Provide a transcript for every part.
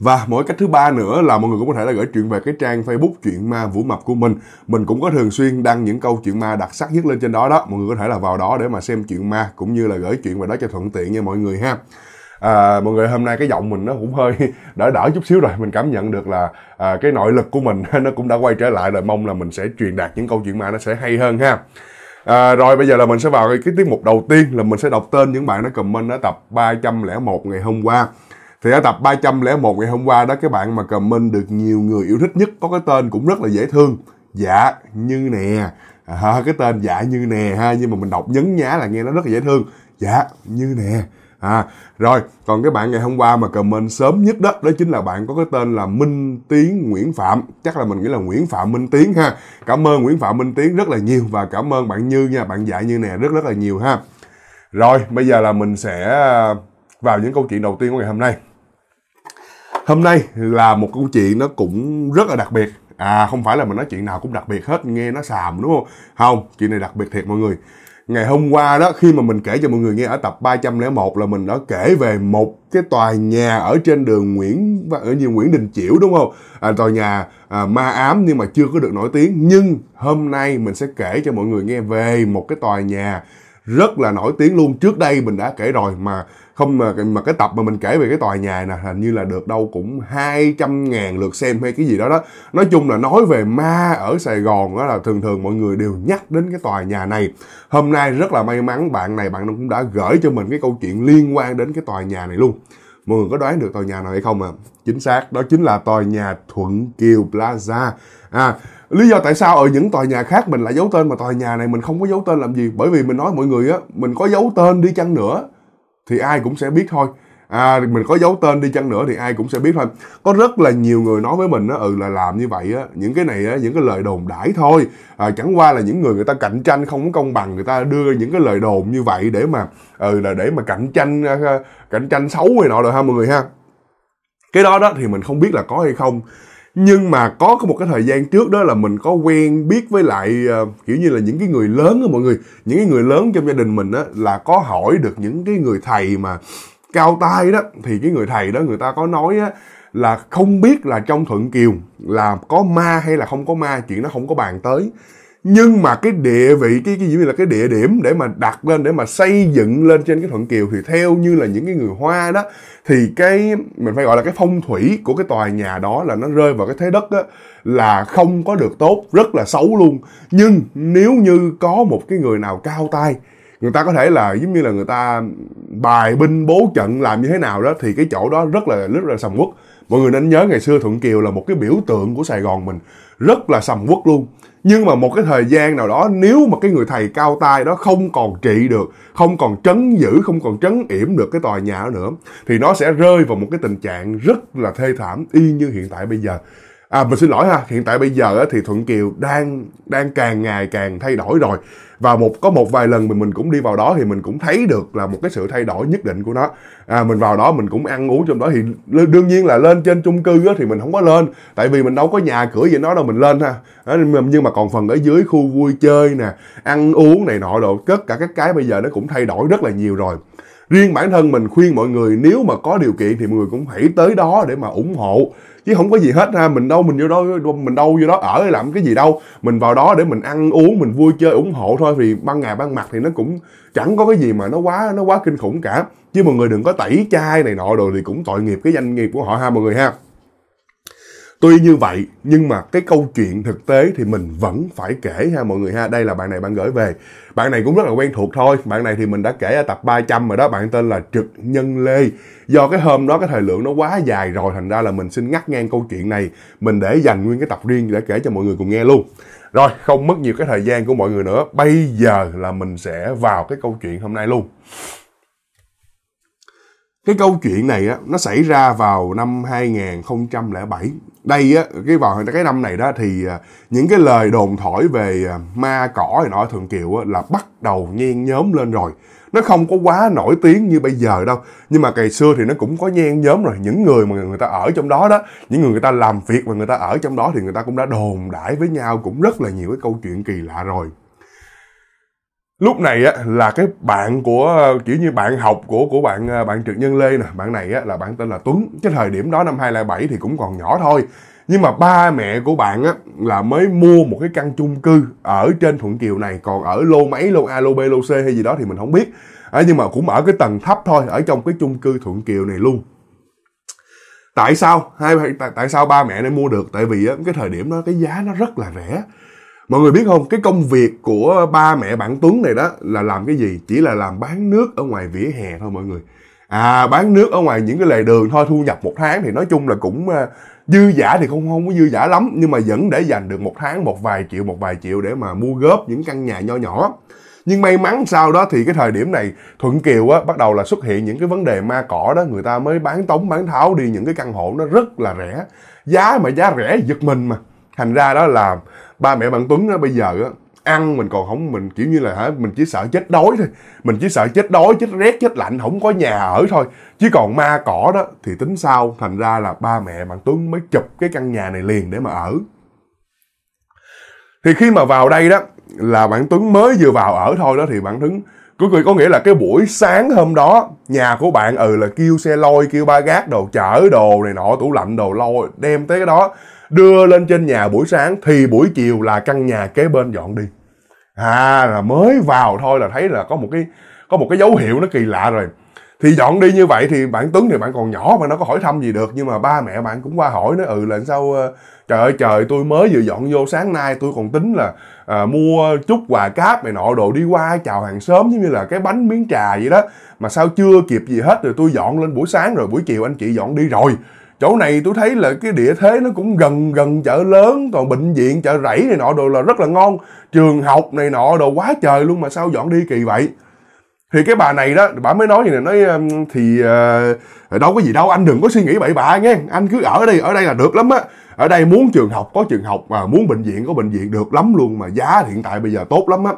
và mỗi cách thứ ba nữa là mọi người cũng có thể là gửi chuyện về cái trang facebook chuyện ma vũ mập của mình mình cũng có thường xuyên đăng những câu chuyện ma đặc sắc nhất lên trên đó đó mọi người có thể là vào đó để mà xem chuyện ma cũng như là gửi chuyện về đó cho thuận tiện nha mọi người ha à, mọi người hôm nay cái giọng mình nó cũng hơi đỡ đỡ chút xíu rồi mình cảm nhận được là à, cái nội lực của mình nó cũng đã quay trở lại rồi mong là mình sẽ truyền đạt những câu chuyện ma nó sẽ hay hơn ha À, rồi bây giờ là mình sẽ vào cái, tiết mục đầu tiên là mình sẽ đọc tên những bạn đã comment ở tập 301 ngày hôm qua thì ở tập 301 ngày hôm qua đó cái bạn mà comment được nhiều người yêu thích nhất có cái tên cũng rất là dễ thương dạ như nè à, cái tên dạ như nè ha nhưng mà mình đọc nhấn nhá là nghe nó rất là dễ thương dạ như nè à rồi còn cái bạn ngày hôm qua mà comment sớm nhất đó đó chính là bạn có cái tên là minh tiến nguyễn phạm chắc là mình nghĩ là nguyễn phạm minh tiến ha cảm ơn nguyễn phạm minh tiến rất là nhiều và cảm ơn bạn như nha bạn dạ như nè rất rất là nhiều ha rồi bây giờ là mình sẽ vào những câu chuyện đầu tiên của ngày hôm nay hôm nay là một câu chuyện nó cũng rất là đặc biệt à không phải là mình nói chuyện nào cũng đặc biệt hết nghe nó xàm đúng không không chuyện này đặc biệt thiệt mọi người ngày hôm qua đó khi mà mình kể cho mọi người nghe ở tập 301 là mình đã kể về một cái tòa nhà ở trên đường Nguyễn ở như Nguyễn Đình Chiểu đúng không à, tòa nhà à, ma ám nhưng mà chưa có được nổi tiếng nhưng hôm nay mình sẽ kể cho mọi người nghe về một cái tòa nhà rất là nổi tiếng luôn trước đây mình đã kể rồi mà không mà mà cái tập mà mình kể về cái tòa nhà nè hình như là được đâu cũng 200 ngàn lượt xem hay cái gì đó đó nói chung là nói về ma ở Sài Gòn đó là thường thường mọi người đều nhắc đến cái tòa nhà này hôm nay rất là may mắn bạn này bạn cũng đã gửi cho mình cái câu chuyện liên quan đến cái tòa nhà này luôn mọi người có đoán được tòa nhà nào hay không à chính xác đó chính là tòa nhà Thuận Kiều Plaza à lý do tại sao ở những tòa nhà khác mình lại giấu tên mà tòa nhà này mình không có giấu tên làm gì bởi vì mình nói mọi người á mình có giấu tên đi chăng nữa thì ai cũng sẽ biết thôi à, mình có giấu tên đi chăng nữa thì ai cũng sẽ biết thôi có rất là nhiều người nói với mình á ừ là làm như vậy á những cái này á những cái lời đồn đãi thôi à, chẳng qua là những người người ta cạnh tranh không có công bằng người ta đưa những cái lời đồn như vậy để mà ừ là để mà cạnh tranh à, cạnh tranh xấu này nọ rồi ha mọi người ha cái đó đó thì mình không biết là có hay không nhưng mà có một cái thời gian trước đó là mình có quen biết với lại uh, kiểu như là những cái người lớn á mọi người những cái người lớn trong gia đình mình á là có hỏi được những cái người thầy mà cao tay đó thì cái người thầy đó người ta có nói á là không biết là trong thuận kiều là có ma hay là không có ma chuyện nó không có bàn tới nhưng mà cái địa vị cái cái gì là cái địa điểm để mà đặt lên để mà xây dựng lên trên cái thuận kiều thì theo như là những cái người hoa đó thì cái mình phải gọi là cái phong thủy của cái tòa nhà đó là nó rơi vào cái thế đất á là không có được tốt rất là xấu luôn nhưng nếu như có một cái người nào cao tay người ta có thể là giống như là người ta bài binh bố trận làm như thế nào đó thì cái chỗ đó rất là rất là sầm uất mọi người nên nhớ ngày xưa thuận kiều là một cái biểu tượng của sài gòn mình rất là sầm uất luôn nhưng mà một cái thời gian nào đó nếu mà cái người thầy cao tay đó không còn trị được không còn trấn giữ không còn trấn yểm được cái tòa nhà nữa thì nó sẽ rơi vào một cái tình trạng rất là thê thảm y như hiện tại bây giờ à mình xin lỗi ha hiện tại bây giờ thì thuận kiều đang đang càng ngày càng thay đổi rồi và một có một vài lần mình mình cũng đi vào đó thì mình cũng thấy được là một cái sự thay đổi nhất định của nó à, mình vào đó mình cũng ăn uống trong đó thì đương nhiên là lên trên chung cư thì mình không có lên tại vì mình đâu có nhà cửa gì nó đâu mình lên ha nhưng mà còn phần ở dưới khu vui chơi nè ăn uống này nọ đồ tất cả các cái bây giờ nó cũng thay đổi rất là nhiều rồi riêng bản thân mình khuyên mọi người nếu mà có điều kiện thì mọi người cũng hãy tới đó để mà ủng hộ chứ không có gì hết ha mình đâu mình vô đó mình đâu vô đó ở làm cái gì đâu mình vào đó để mình ăn uống mình vui chơi ủng hộ thôi thì ban ngày ban mặt thì nó cũng chẳng có cái gì mà nó quá nó quá kinh khủng cả chứ mọi người đừng có tẩy chai này nọ đồ thì cũng tội nghiệp cái doanh nghiệp của họ ha mọi người ha Tuy như vậy nhưng mà cái câu chuyện thực tế thì mình vẫn phải kể ha mọi người ha. Đây là bạn này bạn gửi về. Bạn này cũng rất là quen thuộc thôi. Bạn này thì mình đã kể ở tập 300 rồi đó. Bạn tên là Trực Nhân Lê. Do cái hôm đó cái thời lượng nó quá dài rồi thành ra là mình xin ngắt ngang câu chuyện này. Mình để dành nguyên cái tập riêng để kể cho mọi người cùng nghe luôn. Rồi không mất nhiều cái thời gian của mọi người nữa. Bây giờ là mình sẽ vào cái câu chuyện hôm nay luôn cái câu chuyện này á, nó xảy ra vào năm 2007 đây á, cái vào cái năm này đó thì à, những cái lời đồn thổi về à, ma cỏ này nọ thường kiều á, là bắt đầu nhen nhóm lên rồi nó không có quá nổi tiếng như bây giờ đâu nhưng mà ngày xưa thì nó cũng có nhen nhóm rồi những người mà người ta ở trong đó đó những người người ta làm việc mà người ta ở trong đó thì người ta cũng đã đồn đãi với nhau cũng rất là nhiều cái câu chuyện kỳ lạ rồi lúc này á là cái bạn của kiểu như bạn học của của bạn à, bạn Trịnh Nhân Lê nè bạn này á là bạn tên là Tuấn cái thời điểm đó năm 2007 thì cũng còn nhỏ thôi nhưng mà ba mẹ của bạn á là mới mua một cái căn chung cư ở trên Thuận Kiều này còn ở lô mấy lô A lô B lô C hay gì đó thì mình không biết à, nhưng mà cũng ở cái tầng thấp thôi ở trong cái chung cư Thuận Kiều này luôn tại sao hai tại, tại sao ba mẹ nên mua được tại vì á, cái thời điểm đó cái giá nó rất là rẻ mọi người biết không cái công việc của ba mẹ bạn tuấn này đó là làm cái gì chỉ là làm bán nước ở ngoài vỉa hè thôi mọi người à bán nước ở ngoài những cái lề đường thôi thu nhập một tháng thì nói chung là cũng ờ, dư giả thì không không có dư giả lắm nhưng mà vẫn để dành được một tháng một vài triệu một vài triệu để mà mua góp những căn nhà nho nhỏ nhưng may mắn sau đó thì cái thời điểm này thuận kiều á bắt đầu là xuất hiện những cái vấn đề ma cỏ đó người ta mới bán tống bán tháo đi những cái căn hộ nó rất là rẻ giá mà giá rẻ giật mình mà thành ra đó là ba mẹ bạn Tuấn á, bây giờ á, ăn mình còn không mình kiểu như là hả mình chỉ sợ chết đói thôi mình chỉ sợ chết đói chết rét chết lạnh không có nhà ở thôi chứ còn ma cỏ đó thì tính sau thành ra là ba mẹ bạn Tuấn mới chụp cái căn nhà này liền để mà ở thì khi mà vào đây đó là bạn Tuấn mới vừa vào ở thôi đó thì bạn Tuấn có có nghĩa là cái buổi sáng hôm đó nhà của bạn ừ là kêu xe lôi kêu ba gác đồ chở đồ này nọ tủ lạnh đồ lôi đem tới cái đó đưa lên trên nhà buổi sáng thì buổi chiều là căn nhà kế bên dọn đi à là mới vào thôi là thấy là có một cái có một cái dấu hiệu nó kỳ lạ rồi thì dọn đi như vậy thì bạn tuấn thì bạn còn nhỏ mà nó có hỏi thăm gì được nhưng mà ba mẹ bạn cũng qua hỏi nó ừ là sao ờ, trời ơi trời tôi mới vừa dọn vô sáng nay tôi còn tính là à, mua chút quà cáp này nọ đồ đi qua chào hàng xóm giống như là cái bánh miếng trà vậy đó mà sao chưa kịp gì hết rồi tôi dọn lên buổi sáng rồi buổi chiều anh chị dọn đi rồi chỗ này tôi thấy là cái địa thế nó cũng gần gần chợ lớn còn bệnh viện chợ rẫy này nọ đồ là rất là ngon trường học này nọ đồ quá trời luôn mà sao dọn đi kỳ vậy thì cái bà này đó bà mới nói gì này nói thì uh, đâu có gì đâu anh đừng có suy nghĩ bậy bạ nghe anh cứ ở đây ở đây là được lắm á ở đây muốn trường học có trường học mà muốn bệnh viện có bệnh viện được lắm luôn mà giá hiện tại bây giờ tốt lắm á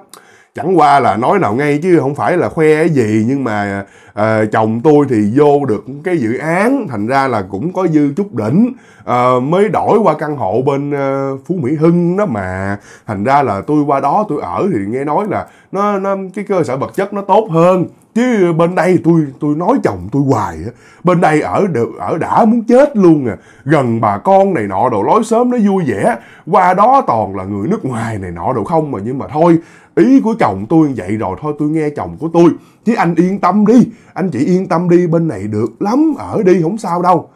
chẳng qua là nói nào ngay chứ không phải là khoe cái gì nhưng mà à, chồng tôi thì vô được cái dự án thành ra là cũng có dư chút đỉnh à, mới đổi qua căn hộ bên à, phú mỹ hưng đó mà thành ra là tôi qua đó tôi ở thì nghe nói là nó nó cái cơ sở vật chất nó tốt hơn chứ bên đây tôi tôi nói chồng tôi hoài á bên đây ở được ở đã muốn chết luôn à gần bà con này nọ đồ lối sớm nó vui vẻ qua đó toàn là người nước ngoài này nọ đồ không mà nhưng mà thôi ý của chồng tôi vậy rồi thôi tôi nghe chồng của tôi chứ anh yên tâm đi anh chị yên tâm đi bên này được lắm ở đi không sao đâu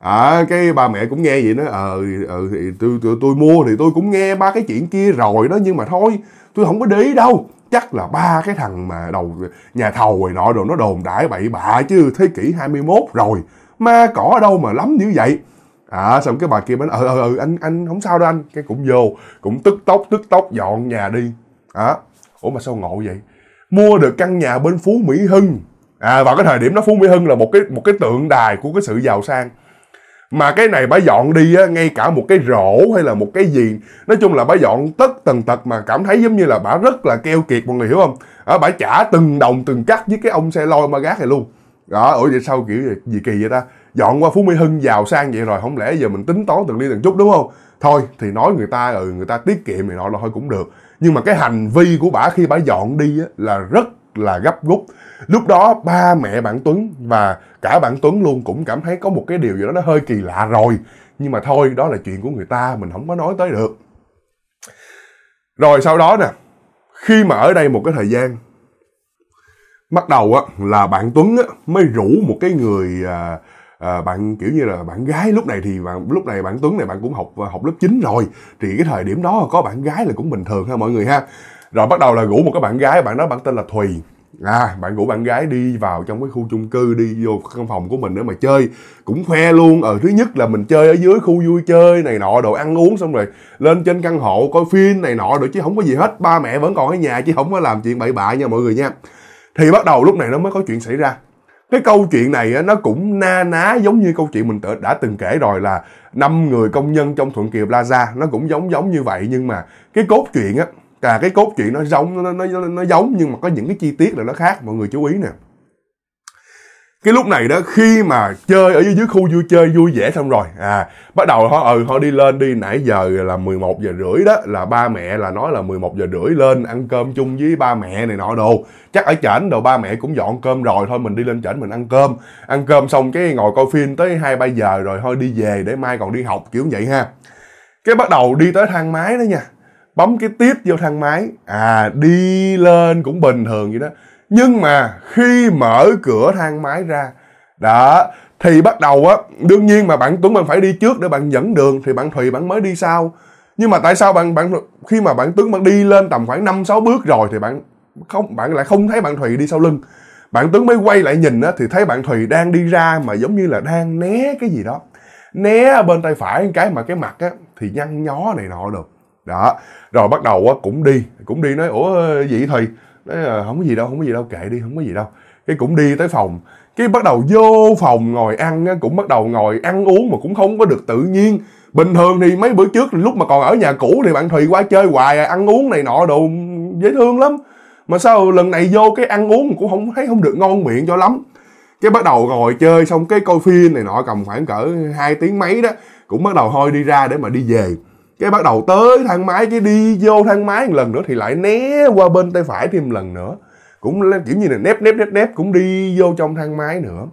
à, cái bà mẹ cũng nghe vậy nó ờ à, thì tôi, tôi tôi mua thì tôi cũng nghe ba cái chuyện kia rồi đó nhưng mà thôi tôi không có để ý đâu chắc là ba cái thằng mà đầu nhà thầu rồi nọ rồi nó đồn đãi bậy bạ chứ thế kỷ 21 rồi ma cỏ ở đâu mà lắm như vậy à xong cái bà kia bảo ừ ừ anh anh không sao đâu anh cái cũng vô cũng tức tốc tức tốc dọn nhà đi à ủa mà sao ngộ vậy mua được căn nhà bên Phú Mỹ Hưng à, vào cái thời điểm đó Phú Mỹ Hưng là một cái một cái tượng đài của cái sự giàu sang mà cái này bà dọn đi á, ngay cả một cái rổ hay là một cái gì nói chung là bà dọn tất tần tật mà cảm thấy giống như là bà rất là keo kiệt mọi người hiểu không à, bà trả từng đồng từng cắt với cái ông xe lôi ma gác này luôn đó ủa vậy sao kiểu gì, kỳ vậy ta dọn qua phú mỹ hưng giàu sang vậy rồi không lẽ giờ mình tính toán từng ly từng chút đúng không thôi thì nói người ta ừ người ta tiết kiệm này nọ là thôi cũng được nhưng mà cái hành vi của bà khi bà dọn đi là rất là gấp rút lúc đó ba mẹ bạn tuấn và cả bạn tuấn luôn cũng cảm thấy có một cái điều gì đó nó hơi kỳ lạ rồi nhưng mà thôi đó là chuyện của người ta mình không có nói tới được rồi sau đó nè khi mà ở đây một cái thời gian bắt đầu á là bạn tuấn á mới rủ một cái người à, à, bạn kiểu như là bạn gái lúc này thì bạn lúc này bạn tuấn này bạn cũng học à, học lớp 9 rồi thì cái thời điểm đó có bạn gái là cũng bình thường ha mọi người ha rồi bắt đầu là rủ một cái bạn gái bạn đó bạn tên là thùy à bạn rủ bạn gái đi vào trong cái khu chung cư đi vô căn phòng của mình để mà chơi cũng khoe luôn ờ thứ nhất là mình chơi ở dưới khu vui chơi này nọ đồ ăn uống xong rồi lên trên căn hộ coi phim này nọ rồi chứ không có gì hết ba mẹ vẫn còn ở nhà chứ không có làm chuyện bậy bạ nha mọi người nha thì bắt đầu lúc này nó mới có chuyện xảy ra cái câu chuyện này nó cũng na ná giống như câu chuyện mình đã từng kể rồi là năm người công nhân trong thuận kiều plaza nó cũng giống giống như vậy nhưng mà cái cốt truyện á cả à, cái cốt truyện nó giống nó nó nó giống nhưng mà có những cái chi tiết là nó khác mọi người chú ý nè cái lúc này đó khi mà chơi ở dưới khu vui chơi vui vẻ xong rồi à bắt đầu họ ừ họ đi lên đi nãy giờ là 11 giờ rưỡi đó là ba mẹ là nói là 11 giờ rưỡi lên ăn cơm chung với ba mẹ này nọ đồ chắc ở chảnh đồ ba mẹ cũng dọn cơm rồi thôi mình đi lên chảnh mình ăn cơm ăn cơm xong cái ngồi coi phim tới hai ba giờ rồi thôi đi về để mai còn đi học kiểu vậy ha cái bắt đầu đi tới thang máy đó nha bấm cái tiếp vô thang máy à đi lên cũng bình thường vậy đó nhưng mà khi mở cửa thang máy ra đó thì bắt đầu á đương nhiên mà bạn tuấn mình phải đi trước để bạn dẫn đường thì bạn thùy bạn mới đi sau nhưng mà tại sao bạn bạn khi mà bạn tuấn bạn đi lên tầm khoảng năm sáu bước rồi thì bạn không bạn lại không thấy bạn thùy đi sau lưng bạn tuấn mới quay lại nhìn á thì thấy bạn thùy đang đi ra mà giống như là đang né cái gì đó né bên tay phải cái mà cái mặt á thì nhăn nhó này nọ được đó rồi bắt đầu á cũng đi cũng đi nói ủa ờ, vậy thùy đấy là không có gì đâu không có gì đâu kệ đi không có gì đâu cái cũng đi tới phòng cái bắt đầu vô phòng ngồi ăn cũng bắt đầu ngồi ăn uống mà cũng không có được tự nhiên bình thường thì mấy bữa trước lúc mà còn ở nhà cũ thì bạn thùy qua chơi hoài à, ăn uống này nọ đồ dễ thương lắm mà sao lần này vô cái ăn uống cũng không thấy không được ngon miệng cho lắm cái bắt đầu ngồi chơi xong cái coi phim này nọ cầm khoảng cỡ hai tiếng mấy đó cũng bắt đầu thôi đi ra để mà đi về cái bắt đầu tới thang máy cái đi vô thang máy một lần nữa thì lại né qua bên tay phải thêm lần nữa cũng kiểu như là nép nép nép nép cũng đi vô trong thang máy nữa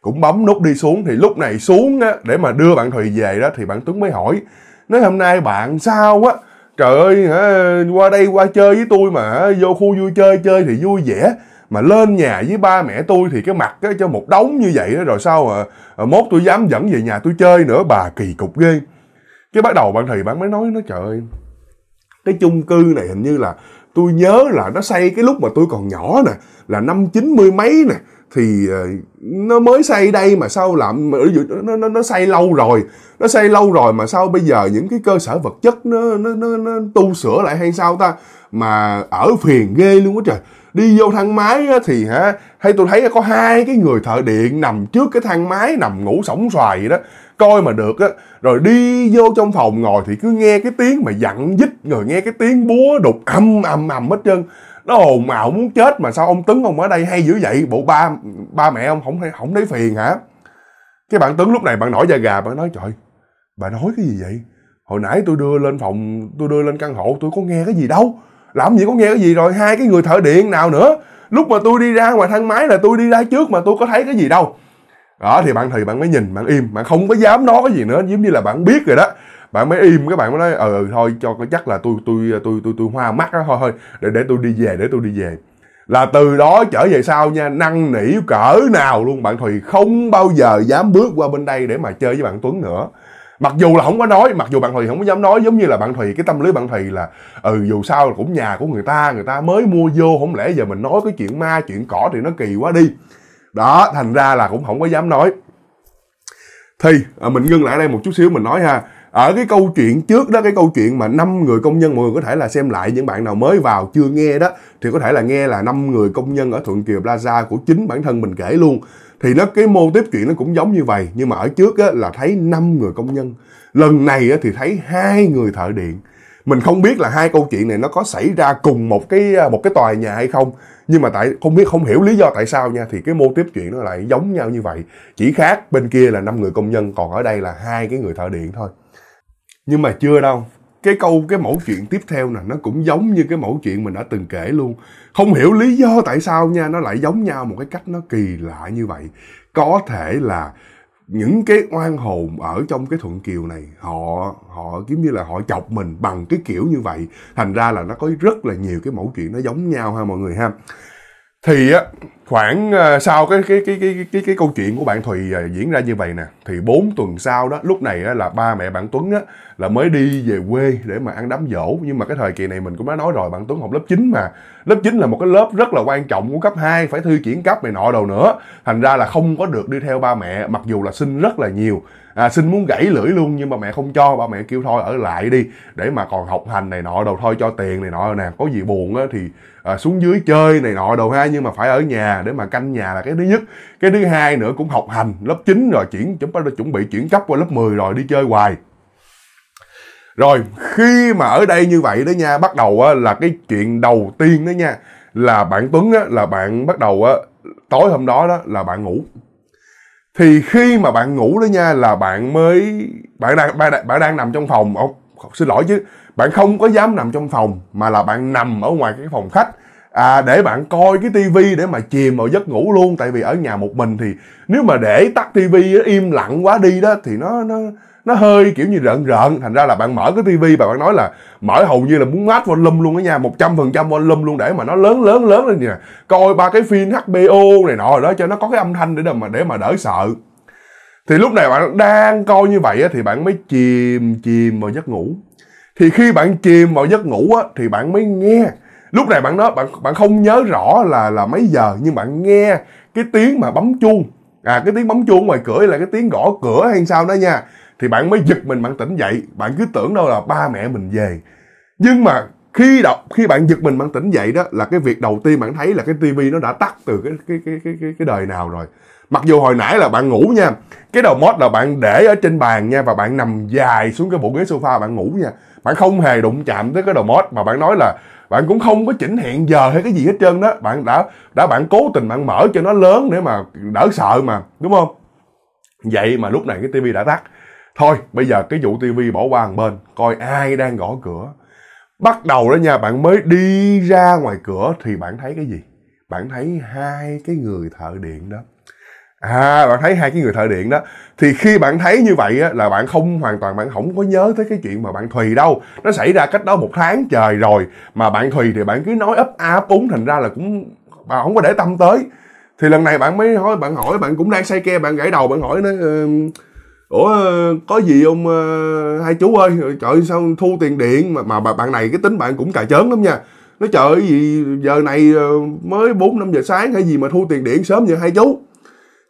cũng bấm nút đi xuống thì lúc này xuống á, để mà đưa bạn thùy về đó thì bạn tuấn mới hỏi nói hôm nay bạn sao á trời ơi qua đây qua chơi với tôi mà vô khu vui chơi chơi thì vui vẻ mà lên nhà với ba mẹ tôi thì cái mặt á, cho một đống như vậy đó rồi sao à mốt tôi dám dẫn về nhà tôi chơi nữa bà kỳ cục ghê cái bắt đầu bạn thì bạn mới nói nó trời ơi cái chung cư này hình như là tôi nhớ là nó xây cái lúc mà tôi còn nhỏ nè là năm chín mươi mấy nè thì ờ, nó mới xây đây mà sao làm mà nó, nó nó xây lâu rồi nó xây lâu rồi mà sao bây giờ những cái cơ sở vật chất nó nó nó, nó tu sửa lại hay sao ta mà ở phiền ghê luôn quá trời đi vô thang máy thì hả hay tôi thấy có hai cái người thợ điện nằm trước cái thang máy nằm ngủ sổng xoài vậy đó coi mà được á rồi đi vô trong phòng ngồi thì cứ nghe cái tiếng mà dặn dít rồi nghe cái tiếng búa đục âm âm âm hết trơn nó ồn ào muốn chết mà sao ông tấn ông ở đây hay dữ vậy bộ ba ba mẹ ông không không thấy phiền hả cái bạn tấn lúc này bạn nổi da gà bạn nói trời bà nói cái gì vậy hồi nãy tôi đưa lên phòng tôi đưa lên căn hộ tôi có nghe cái gì đâu làm gì có nghe cái gì rồi hai cái người thợ điện nào nữa lúc mà tôi đi ra ngoài thang máy là tôi đi ra trước mà tôi có thấy cái gì đâu đó thì bạn thì bạn mới nhìn bạn im bạn không có dám nói cái gì nữa giống như là bạn biết rồi đó bạn mới im các bạn mới nói ờ, ừ thôi cho chắc là tôi tôi tôi tôi tôi, tôi hoa mắt đó thôi thôi để để tôi đi về để tôi đi về là từ đó trở về sau nha năn nỉ cỡ nào luôn bạn thùy không bao giờ dám bước qua bên đây để mà chơi với bạn tuấn nữa mặc dù là không có nói mặc dù bạn thùy không có dám nói giống như là bạn thùy cái tâm lý bạn thùy là ừ dù sao là cũng nhà của người ta người ta mới mua vô không lẽ giờ mình nói cái chuyện ma chuyện cỏ thì nó kỳ quá đi đó thành ra là cũng không có dám nói thì à, mình ngưng lại đây một chút xíu mình nói ha ở cái câu chuyện trước đó cái câu chuyện mà năm người công nhân mọi người có thể là xem lại những bạn nào mới vào chưa nghe đó thì có thể là nghe là năm người công nhân ở thuận kiều plaza của chính bản thân mình kể luôn thì nó cái mô tiếp chuyện nó cũng giống như vậy nhưng mà ở trước á, là thấy năm người công nhân lần này á, thì thấy hai người thợ điện mình không biết là hai câu chuyện này nó có xảy ra cùng một cái à, một cái tòa nhà hay không nhưng mà tại không biết không hiểu lý do tại sao nha thì cái mô tiếp chuyện nó lại giống nhau như vậy chỉ khác bên kia là năm người công nhân còn ở đây là hai cái người thợ điện thôi nhưng mà chưa đâu cái câu cái mẫu chuyện tiếp theo nè nó cũng giống như cái mẫu chuyện mình đã từng kể luôn không hiểu lý do tại sao nha nó lại giống nhau một cái cách nó kỳ lạ như vậy có thể là những cái oan hồn ở trong cái thuận kiều này họ họ giống như là họ chọc mình bằng cái kiểu như vậy thành ra là nó có rất là nhiều cái mẫu chuyện nó giống nhau ha mọi người ha thì á khoảng ờ, sau cái cái cái cái cái cái câu chuyện của bạn Thùy ờ, diễn ra như vậy nè thì 4 tuần sau đó lúc này á, là ba mẹ bạn Tuấn á là mới đi về quê để mà ăn đám dỗ nhưng mà cái thời kỳ này mình cũng đã nói rồi bạn Tuấn học lớp 9 mà lớp 9 là một cái lớp rất là quan trọng của cấp 2 phải thư chuyển cấp này nọ đầu nữa thành ra là không có được đi theo ba mẹ mặc dù là xin rất là nhiều à, xin muốn gãy lưỡi luôn nhưng mà mẹ không cho ba mẹ kêu thôi ở lại đi để mà còn học hành này nọ đâu thôi cho tiền này nọ nè có gì buồn á thì à, xuống dưới chơi này nọ đồ ha nhưng mà phải ở nhà để mà canh nhà là cái thứ nhất cái thứ hai nữa cũng học hành lớp 9 rồi chuyển chuẩn bị chuyển cấp qua lớp 10 rồi đi chơi hoài rồi khi mà ở đây như vậy đó nha bắt đầu á, là cái chuyện đầu tiên đó nha là bạn tuấn á, là bạn bắt đầu á, tối hôm đó đó là bạn ngủ thì khi mà bạn ngủ đó nha là bạn mới bạn đang bạn, bạn đang nằm trong phòng không, xin lỗi chứ bạn không có dám nằm trong phòng mà là bạn nằm ở ngoài cái phòng khách à, để bạn coi cái tivi để mà chìm vào giấc ngủ luôn tại vì ở nhà một mình thì nếu mà để tắt tivi im lặng quá đi đó thì nó nó nó hơi kiểu như rợn rợn thành ra là bạn mở cái tivi và bạn nói là mở hầu như là muốn mát volume luôn đó nha một trăm phần trăm volume luôn để mà nó lớn lớn lớn lên nè coi ba cái phim hbo này nọ rồi đó cho nó có cái âm thanh để mà để mà đỡ sợ thì lúc này bạn đang coi như vậy á, thì bạn mới chìm chìm vào giấc ngủ thì khi bạn chìm vào giấc ngủ á, thì bạn mới nghe lúc này bạn nói bạn bạn không nhớ rõ là là mấy giờ nhưng bạn nghe cái tiếng mà bấm chuông à cái tiếng bấm chuông ngoài cửa là cái tiếng gõ cửa hay sao đó nha thì bạn mới giật mình bạn tỉnh dậy bạn cứ tưởng đâu là ba mẹ mình về nhưng mà khi đọc khi bạn giật mình bạn tỉnh dậy đó là cái việc đầu tiên bạn thấy là cái tivi nó đã tắt từ cái cái cái cái cái, cái đời nào rồi mặc dù hồi nãy là bạn ngủ nha cái đầu mót là bạn để ở trên bàn nha và bạn nằm dài xuống cái bộ ghế sofa bạn ngủ nha bạn không hề đụng chạm tới cái đầu mót mà bạn nói là bạn cũng không có chỉnh hẹn giờ hay cái gì hết trơn đó bạn đã đã bạn cố tình bạn mở cho nó lớn để mà đỡ sợ mà đúng không vậy mà lúc này cái tivi đã tắt Thôi bây giờ cái vụ tivi bỏ qua một bên Coi ai đang gõ cửa Bắt đầu đó nha bạn mới đi ra ngoài cửa Thì bạn thấy cái gì Bạn thấy hai cái người thợ điện đó À bạn thấy hai cái người thợ điện đó Thì khi bạn thấy như vậy á, là bạn không hoàn toàn bạn không có nhớ tới cái chuyện mà bạn Thùy đâu Nó xảy ra cách đó một tháng trời rồi Mà bạn Thùy thì bạn cứ nói ấp a úng thành ra là cũng bà không có để tâm tới Thì lần này bạn mới hỏi bạn hỏi bạn cũng đang say ke bạn gãy đầu bạn hỏi nó uh, ủa có gì ông ờ, hai chú ơi trời sao thu tiền điện mà mà bạn này cái tính bạn cũng cà chớn lắm nha nó trời gì giờ này ờ, mới bốn năm giờ sáng hay gì mà thu tiền điện sớm vậy hai chú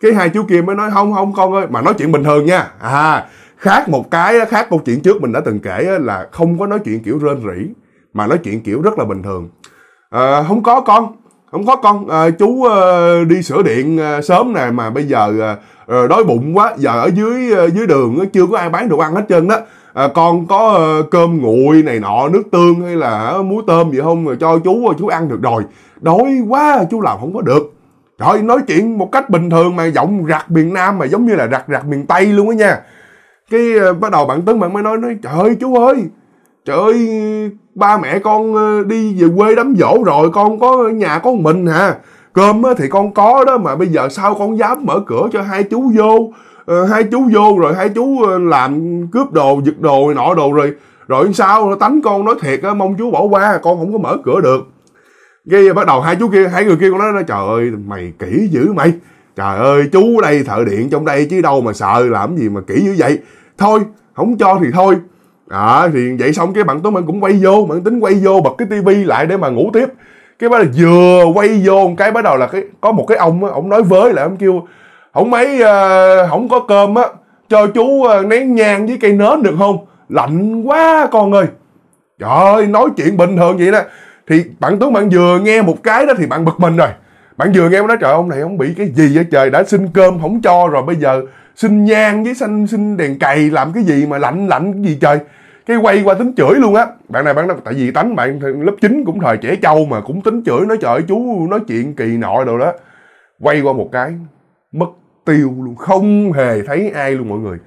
cái hai chú kia mới nói không không con ơi mà nói chuyện bình thường nha à khác một cái khác câu chuyện trước mình đã từng kể là không có nói chuyện kiểu rên rỉ mà nói chuyện kiểu rất là bình thường à, không có con không có con à, chú đi sửa điện sớm nè mà bây giờ Ờ, đói bụng quá giờ ở dưới ờ, dưới đường chưa có ai bán đồ ăn hết trơn đó à, con có cơm nguội này nọ nước tương hay là muối tôm gì không rồi cho chú chú ăn được rồi đói quá chú làm không có được rồi nói chuyện một cách bình thường mà giọng rạc miền nam mà giống như là rạc rạc miền tây luôn á nha cái bắt đầu bạn tấn bạn mới nói nói trời ơi chú ơi trời ơi ba mẹ con đi về quê đám dỗ rồi con có nhà có một mình hả à cơm thì con có đó mà bây giờ sao con dám mở cửa cho hai chú vô ờ, hai chú vô rồi hai chú ờ, làm cướp đồ giật đồ này nọ đồ rồi rồi sao tánh con nói thiệt á mong chú bỏ qua con không có mở cửa được cái bắt đầu hai chú kia hai người kia con nói trời ơi mày kỹ dữ mày trời ơi chú đây thợ điện trong đây chứ đâu mà sợ làm gì mà kỹ dữ vậy thôi không cho thì thôi à, thì vậy xong cái bạn tuấn anh cũng quay vô bạn tính quay vô bật cái tivi lại để mà ngủ tiếp cái bắt đầu vừa quay vô cái bắt đầu là cái có một cái ông á ông nói với lại ông kêu không mấy uh, ờ, không có cơm á cho chú ờ, nén nhang với cây nến được không lạnh quá con ơi trời ơi nói chuyện bình thường vậy đó thì bạn tướng bạn vừa nghe một cái đó thì bạn bực mình rồi bạn vừa nghe nói trời ông này ông bị cái gì vậy trời đã xin cơm không cho rồi bây giờ xin nhang với xanh xin đèn cày làm cái gì mà lạnh lạnh cái gì trời cái quay qua tính chửi luôn á bạn này bạn đó tại vì tánh bạn lớp 9 cũng thời trẻ trâu mà cũng tính chửi nói trời chú nói chuyện kỳ nội đồ đó quay qua một cái mất tiêu luôn không hề thấy ai luôn mọi người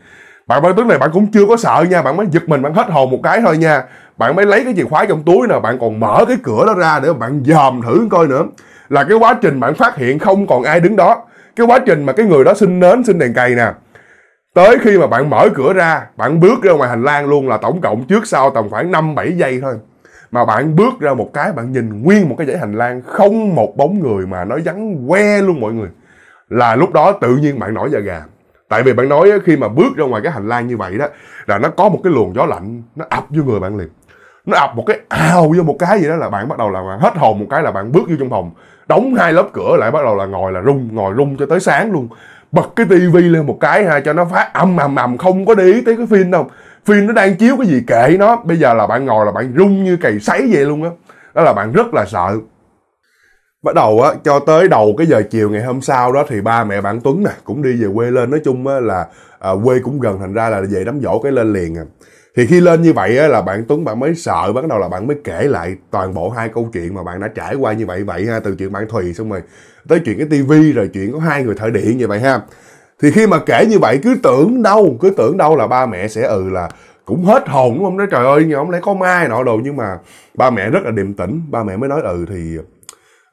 bạn mới tức này bạn cũng chưa có sợ nha bạn mới giật mình bạn hết hồn một cái thôi nha bạn mới lấy cái chìa khóa trong túi nè bạn còn mở cái cửa đó ra để bạn dòm thử coi nữa là cái quá trình bạn phát hiện không còn ai đứng đó cái quá trình mà cái người đó xin nến xin đèn cày nè tới khi mà bạn mở cửa ra bạn bước ra ngoài hành lang luôn là tổng cộng trước sau tầm khoảng 5 7 giây thôi mà bạn bước ra một cái bạn nhìn nguyên một cái dãy hành lang không một bóng người mà nó vắng que luôn mọi người là lúc đó tự nhiên bạn nổi da gà tại vì bạn nói khi mà bước ra ngoài cái hành lang như vậy đó là nó có một cái luồng gió lạnh nó ập vô người bạn liền nó ập một cái ào vô một cái gì đó là bạn bắt đầu là hết hồn một cái là bạn bước vô trong phòng đóng hai lớp cửa lại bắt đầu là ngồi là rung ngồi rung cho tới sáng luôn bật cái tivi lên một cái ha cho nó phát ầm ầm ầm không có để ý tới cái phim đâu phim nó đang chiếu cái gì kệ nó bây giờ là bạn ngồi là bạn rung như cày sấy vậy luôn á đó. đó là bạn rất là sợ bắt đầu á cho tới đầu cái giờ chiều ngày hôm sau đó thì ba mẹ bạn Tuấn nè cũng đi về quê lên nói chung á là à, quê cũng gần thành ra là về đám dỗ cái lên liền à thì khi lên như vậy á, là bạn Tuấn bạn mới sợ bắt đầu là bạn mới kể lại toàn bộ hai câu chuyện mà bạn đã trải qua như vậy vậy ha từ chuyện bạn Thùy xong rồi tới chuyện cái tivi rồi chuyện có hai người thợ điện như vậy ha thì khi mà kể như vậy cứ tưởng đâu cứ tưởng đâu là ba mẹ sẽ ừ là cũng hết hồn đúng không nói trời ơi ông lấy có mai nọ đồ nhưng mà ba mẹ rất là điềm tĩnh ba mẹ mới nói ừ thì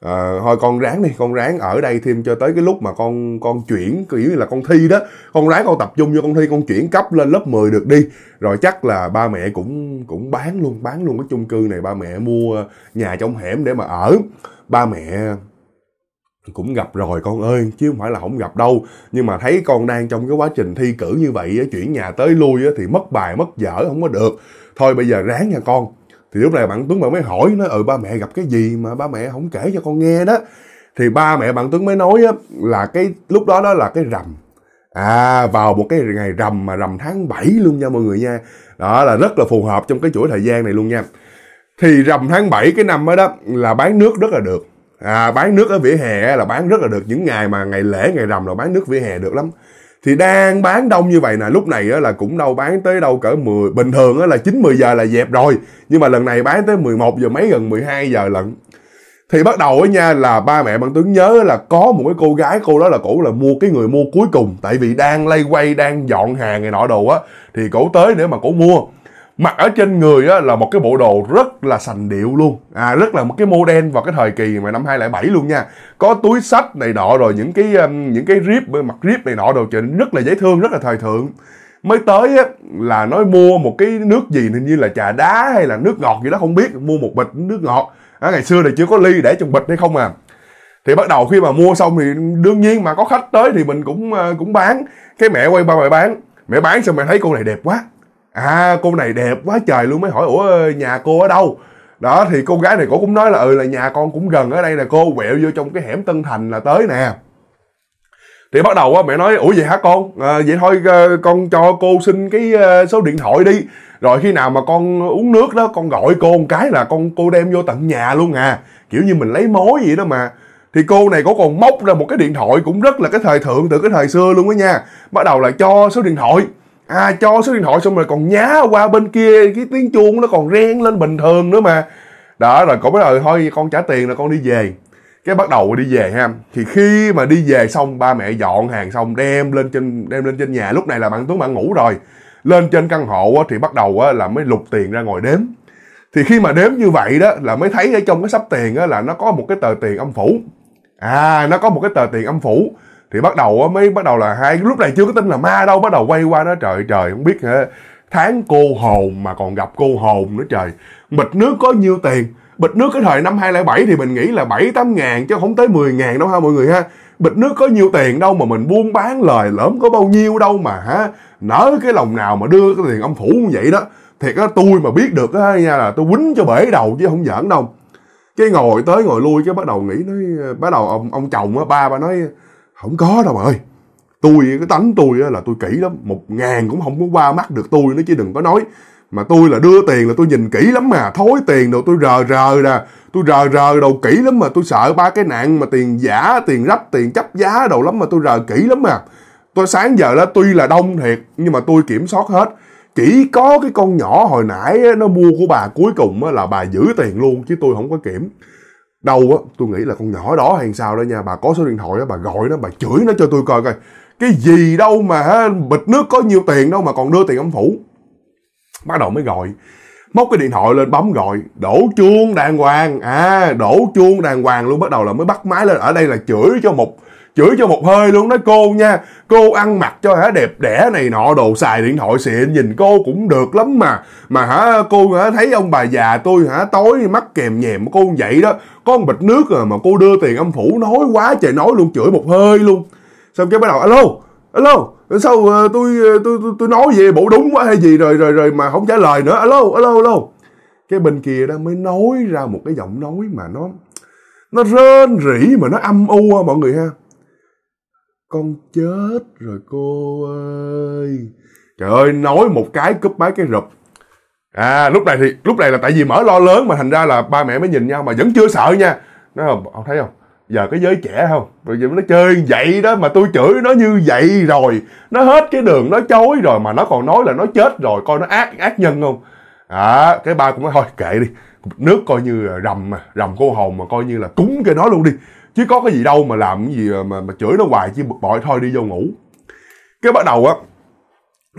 à, thôi con ráng đi con ráng ở đây thêm cho tới cái lúc mà con con chuyển kiểu như là con thi đó con ráng con tập trung cho con thi con chuyển cấp lên lớp 10 được đi rồi chắc là ba mẹ cũng cũng bán luôn bán luôn cái chung cư này ba mẹ mua nhà trong hẻm để mà ở ba mẹ cũng gặp rồi con ơi chứ không phải là không gặp đâu nhưng mà thấy con đang trong cái quá trình thi cử như vậy chuyển nhà tới lui thì mất bài mất dở không có được thôi bây giờ ráng nha con thì lúc này bạn tuấn bạn mới hỏi nó ừ ba mẹ gặp cái gì mà ba mẹ không kể cho con nghe đó thì ba mẹ bạn tuấn mới nói á, là cái lúc đó đó là cái rằm à vào một cái ngày rằm mà rằm tháng 7 luôn nha mọi người nha đó là rất là phù hợp trong cái chuỗi thời gian này luôn nha thì rằm tháng 7 cái năm đó, đó là bán nước rất là được à, bán nước ở vỉa hè là bán rất là được những ngày mà ngày lễ ngày rằm là bán nước vỉa hè được lắm thì đang bán đông như vậy nè lúc này á, là cũng đâu bán tới đâu cỡ 10 bình thường á, là 9 10 giờ là dẹp rồi nhưng mà lần này bán tới 11 giờ mấy gần 12 giờ lận thì bắt đầu á nha là ba mẹ băng tướng nhớ là có một cái cô gái cô đó là cổ là mua cái người mua cuối cùng tại vì đang lay quay đang dọn hàng này nọ đồ á thì cổ tới để mà cổ mua mặc ở trên người á, là một cái bộ đồ rất là sành điệu luôn à rất là một cái mô đen vào cái thời kỳ mà năm 2007 luôn nha có túi sách này nọ rồi những cái um, những cái rip mặt rip này nọ đồ trời rất là dễ thương rất là thời thượng mới tới á, là nói mua một cái nước gì hình như là trà đá hay là nước ngọt gì đó không biết mua một bịch nước ngọt à, ngày xưa thì chưa có ly để trong bịch hay không à thì bắt đầu khi mà mua xong thì đương nhiên mà có khách tới thì mình cũng ờ, cũng bán cái mẹ quay ba mẹ bán mẹ bán xong mẹ thấy cô này đẹp quá à cô này đẹp quá trời luôn mới hỏi ủa nhà cô ở đâu đó thì cô gái này cổ cũng nói là ừ là nhà con cũng gần ở đây là cô quẹo vô trong cái hẻm tân thành là tới nè thì bắt đầu á mẹ nói ủa vậy hả con à, vậy thôi ờ, con cho cô xin cái ờ, số điện thoại đi rồi khi nào mà con uống nước đó con gọi cô một cái là con cô đem vô tận nhà luôn à kiểu như mình lấy mối vậy đó mà thì cô này có còn móc ra một cái điện thoại cũng rất là cái thời thượng từ cái thời xưa luôn á nha bắt đầu là cho số điện thoại à cho số điện thoại xong rồi còn nhá qua bên kia cái tiếng chuông nó còn reng lên bình thường nữa mà đó rồi cổ mới là thôi con trả tiền là con đi về cái bắt đầu đi về ha thì khi mà đi về xong ba mẹ dọn hàng xong đem lên trên đem lên trên nhà lúc này là bạn tuấn bạn ngủ rồi lên trên căn hộ thì bắt đầu là mới lục tiền ra ngồi đếm thì khi mà đếm như vậy đó là mới thấy ở trong cái sắp tiền là nó có một cái tờ tiền âm phủ à nó có một cái tờ tiền âm phủ thì bắt đầu mới bắt đầu là hai lúc này chưa có tin là ma đâu bắt đầu quay qua đó trời trời không biết hả tháng cô hồn mà còn gặp cô hồn nữa trời bịch nước có nhiêu tiền bịch nước cái thời năm 2007 thì mình nghĩ là 7 8 ngàn chứ không tới 10 ngàn đâu ha mọi người ha bịch nước có nhiêu tiền đâu mà mình buôn bán lời lớn có bao nhiêu đâu mà hả nở cái lòng nào mà đưa cái tiền âm phủ như vậy đó thiệt á tôi mà biết được á nha là tôi quýnh cho bể đầu chứ không giỡn đâu cái ngồi tới ngồi lui cái bắt đầu nghĩ nói bắt đầu ông ông chồng á ba ba nói không có đâu bà ơi tôi cái tánh tôi là tôi kỹ lắm một ngàn cũng không có qua mắt được tôi nó chứ đừng có nói mà tôi là đưa tiền là tôi nhìn kỹ lắm mà thối tiền đâu tôi rờ rờ nè tôi rờ rờ đầu kỹ lắm mà tôi sợ ba cái nạn mà tiền giả tiền rách tiền chấp giá đầu lắm mà tôi rờ kỹ lắm mà tôi sáng giờ đó tuy là đông thiệt nhưng mà tôi kiểm soát hết chỉ có cái con nhỏ hồi nãy nó mua của bà cuối cùng là bà giữ tiền luôn chứ tôi không có kiểm đâu á tôi nghĩ là con nhỏ đó hay sao đó nha bà có số điện thoại đó bà gọi nó bà chửi nó cho tôi coi coi cái gì đâu mà bịch nước có nhiều tiền đâu mà còn đưa tiền ông phủ bắt đầu mới gọi móc cái điện thoại lên bấm gọi đổ chuông đàng hoàng à đổ chuông đàng hoàng luôn bắt đầu là mới bắt máy lên ở đây là chửi cho một chửi cho một hơi luôn nói cô nha cô ăn mặc cho hả đẹp đẽ này nọ đồ xài điện thoại xịn nhìn cô cũng được lắm mà mà hả cô hả thấy ông bà già tôi hả tối mắt kèm nhèm cô vậy đó có một bịch nước rồi à mà cô đưa tiền âm phủ nói quá trời nói luôn chửi một hơi luôn xong cái bắt đầu alo alo sao uh, tôi ờ, tôi tôi, tôi nói về bộ đúng quá hay gì rồi rồi rồi mà không trả lời nữa alo alo alo cái bên kia đó mới nói ra một cái giọng nói mà nó nó rên rỉ mà nó âm u mọi người ha con chết rồi cô ơi trời ơi nói một cái cúp mấy cái rụp à lúc này thì lúc này là tại vì mở lo lớn mà thành ra là ba mẹ mới nhìn nhau mà vẫn chưa sợ nha nó không thấy không giờ cái giới trẻ không rồi giờ nó chơi vậy đó mà tôi chửi nó như vậy rồi nó hết cái đường nó chối rồi mà nó còn nói là nó chết rồi coi nó ác ác nhân không à cái ba cũng nói thôi kệ đi nước coi như rầm mà rầm cô hồn mà coi như là cúng cho nó luôn đi chứ có cái gì đâu mà làm cái gì mà mà chửi nó hoài chứ bực bội thôi đi vô ngủ cái bắt đầu á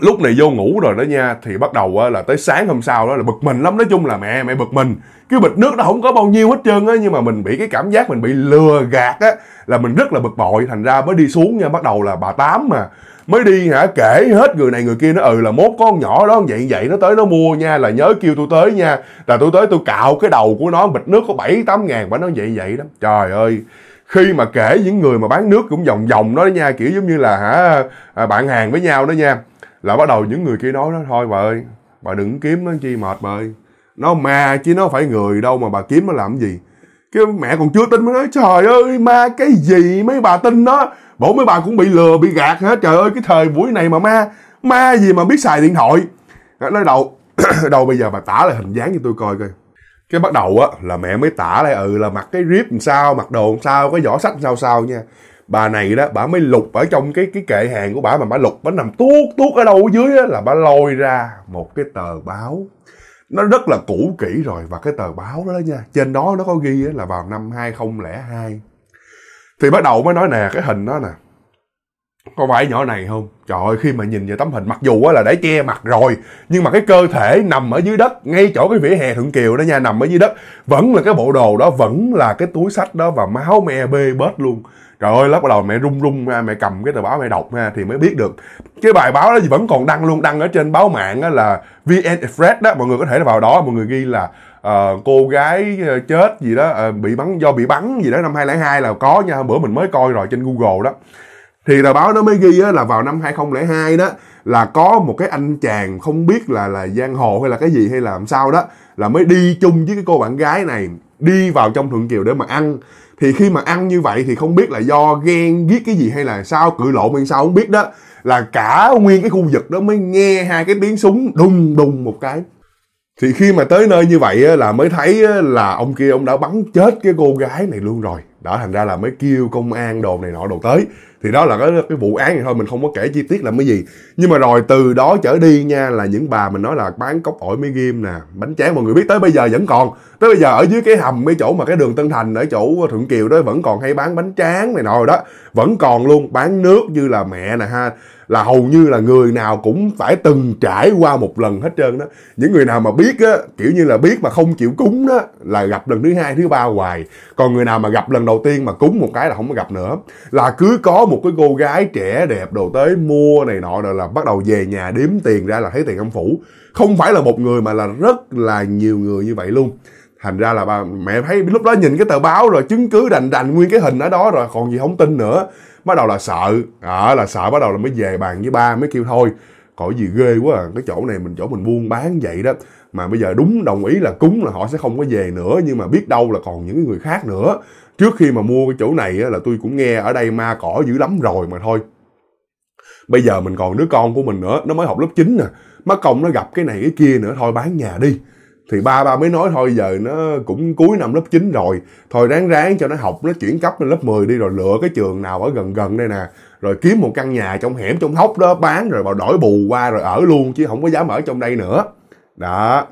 lúc này vô ngủ rồi đó nha thì bắt đầu á, là tới sáng hôm sau đó là bực mình lắm nói chung là mẹ mẹ bực mình cái bịch nước nó không có bao nhiêu hết trơn á nhưng mà mình bị cái cảm giác mình bị lừa gạt á là mình rất là bực bội thành ra mới đi xuống nha bắt đầu là bà tám mà mới đi hả kể hết người này người kia nó ừ là mốt con nhỏ đó vậy vậy nó tới nó mua nha là nhớ kêu tôi tới nha là tôi tới tôi cạo cái đầu của nó bịch nước có bảy tám ngàn và nó vậy vậy đó trời ơi khi mà kể những người mà bán nước cũng vòng vòng đó, đó nha kiểu giống như là hả à, bạn hàng với nhau đó nha là bắt đầu những người kia nói đó thôi bà ơi bà đừng kiếm nó chi mệt bà ơi nó ma chứ nó phải người đâu mà bà kiếm nó làm gì cái mẹ còn chưa tin mới nói trời ơi ma cái gì mấy bà tin đó bộ mấy bà cũng bị lừa bị gạt hết trời ơi cái thời buổi này mà ma ma gì mà biết xài điện thoại nói đầu đầu bây giờ bà tả lại hình dáng cho tôi coi coi cái bắt đầu á là mẹ mới tả lại ừ là mặc cái rip làm sao mặc đồ làm sao cái vỏ sách làm sao sao nha bà này đó bà mới lục ở trong cái cái kệ hàng của bà mà bà lục bà nằm tuốt tuốt ở đâu ở dưới á là bà lôi ra một cái tờ báo nó rất là cũ kỹ rồi và cái tờ báo đó, đó nha trên đó nó có ghi là vào năm 2002 thì bắt đầu mới nói nè cái hình đó nè có phải nhỏ này không trời ơi khi mà nhìn vào tấm hình mặc dù á là để che mặt rồi nhưng mà cái cơ thể nằm ở dưới đất ngay chỗ cái vỉa hè thượng kiều đó nha nằm ở dưới đất vẫn là cái bộ đồ đó vẫn là cái túi sách đó và máu me bê bết luôn trời ơi lúc đầu mẹ rung rung ra mẹ cầm cái tờ báo mẹ đọc ha thì mới biết được cái bài báo đó thì vẫn còn đăng luôn đăng ở trên báo mạng á là vn express đó mọi người có thể vào đó mọi người ghi là uh, cô gái ờ, chết gì đó uh, bị bắn do bị bắn gì đó năm 2002 là có nha bữa mình mới coi rồi trên Google đó thì tờ báo nó mới ghi á, là vào năm 2002 đó là có một cái anh chàng không biết là là giang hồ hay là cái gì hay là làm sao đó là mới đi chung với cái cô bạn gái này đi vào trong thượng kiều để mà ăn thì khi mà ăn như vậy thì không biết là do ghen giết cái gì hay là sao cự lộ bên sao không biết đó là cả nguyên cái khu vực đó mới nghe hai cái tiếng súng đùng đùng một cái thì khi mà tới nơi như vậy á, là mới thấy á, là ông kia ông đã bắn chết cái cô gái này luôn rồi đó thành ra là mới kêu công an đồ này nọ đồ tới thì đó là cái, cái vụ án này thôi mình không có kể chi tiết là cái gì nhưng mà rồi từ đó trở đi nha là những bà mình nói là bán cốc ổi mấy ghim nè bánh tráng mọi người biết tới bây giờ vẫn còn tới bây giờ ở dưới cái hầm mấy chỗ mà cái đường tân thành ở chỗ Thượng kiều đó vẫn còn hay bán bánh tráng này nọ đó vẫn còn luôn bán nước như là mẹ nè ha là hầu như là người nào cũng phải từng trải qua một lần hết trơn đó những người nào mà biết á kiểu như là biết mà không chịu cúng đó là gặp lần thứ hai thứ ba hoài còn người nào mà gặp lần đầu tiên mà cúng một cái là không có gặp nữa là cứ có một cái cô gái trẻ đẹp đồ tới mua này nọ rồi là bắt đầu về nhà đếm tiền ra là thấy tiền âm phủ không phải là một người mà là rất là nhiều người như vậy luôn thành ra là ba mẹ thấy lúc đó nhìn cái tờ báo rồi chứng cứ đành đành nguyên cái hình ở đó rồi còn gì không tin nữa bắt đầu là sợ à, là sợ bắt đầu là mới về bàn với ba mới kêu thôi khỏi gì ghê quá à. cái chỗ này mình chỗ mình buôn bán vậy đó mà bây giờ đúng đồng ý là cúng là họ sẽ không có về nữa nhưng mà biết đâu là còn những người khác nữa trước khi mà mua cái chỗ này á, là tôi cũng nghe ở đây ma cỏ dữ lắm rồi mà thôi bây giờ mình còn đứa con của mình nữa nó mới học lớp 9 nè má công nó gặp cái này cái kia nữa thôi bán nhà đi thì ba ba mới nói thôi giờ nó cũng cuối năm lớp 9 rồi thôi ráng ráng cho nó học nó chuyển cấp lên lớp 10 đi rồi lựa cái trường nào ở gần gần đây nè rồi kiếm một căn nhà trong hẻm trong hốc đó bán rồi vào đổi bù qua rồi ở luôn chứ không có dám ở trong đây nữa đó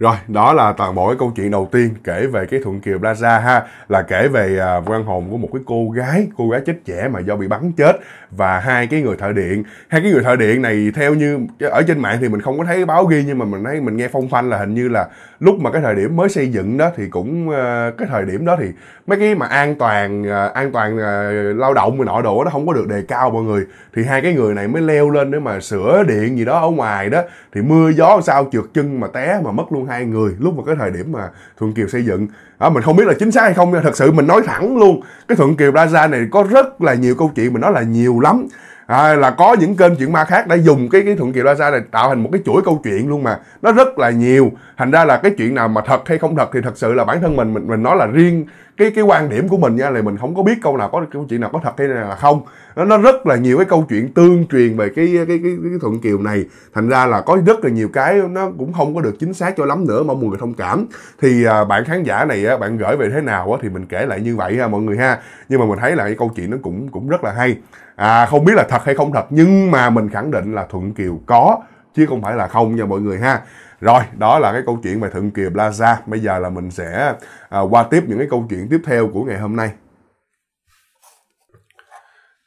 rồi, đó là toàn bộ cái câu chuyện đầu tiên kể về cái Thuận Kiều Plaza ha, là kể về à, quan hồn của một cái cô gái, cô gái chết trẻ mà do bị bắn chết và hai cái người thợ điện. Hai cái người thợ điện này theo như ở trên mạng thì mình không có thấy báo ghi nhưng mà mình thấy mình nghe phong phanh là hình như là lúc mà cái thời điểm mới xây dựng đó thì cũng ờ, cái thời điểm đó thì mấy cái mà an toàn ờ, an toàn ờ, lao động mà nọ đồ nó không có được đề cao mọi người thì hai cái người này mới leo lên để mà sửa điện gì đó ở ngoài đó thì mưa gió sao trượt chân mà té mà mất luôn hai người lúc mà cái thời điểm mà thuận kiều xây dựng à, mình không biết là chính xác hay không nha thật sự mình nói thẳng luôn cái thuận kiều plaza này có rất là nhiều câu chuyện mình nói là nhiều lắm à, là có những kênh chuyện ma khác đã dùng cái cái thuận kiều plaza này tạo thành một cái chuỗi câu chuyện luôn mà nó rất là nhiều thành ra là cái chuyện nào mà thật hay không thật thì thật sự là bản thân mình mình mình nói là riêng cái cái quan điểm của mình nha là mình không có biết câu nào có câu chuyện nào có thật hay là không nó, nó rất là nhiều cái câu chuyện tương truyền về cái cái, cái cái thuận kiều này thành ra là có rất là nhiều cái nó cũng không có được chính xác cho lắm nữa mong mọi người thông cảm thì à, bạn khán giả này á, bạn gửi về thế nào á, thì mình kể lại như vậy ha mọi người ha nhưng mà mình thấy là cái câu chuyện nó cũng cũng rất là hay à không biết là thật hay không thật nhưng mà mình khẳng định là thuận kiều có chứ không phải là không nha mọi người ha rồi đó là cái câu chuyện về thượng kiều plaza bây giờ là mình sẽ à, qua tiếp những cái câu chuyện tiếp theo của ngày hôm nay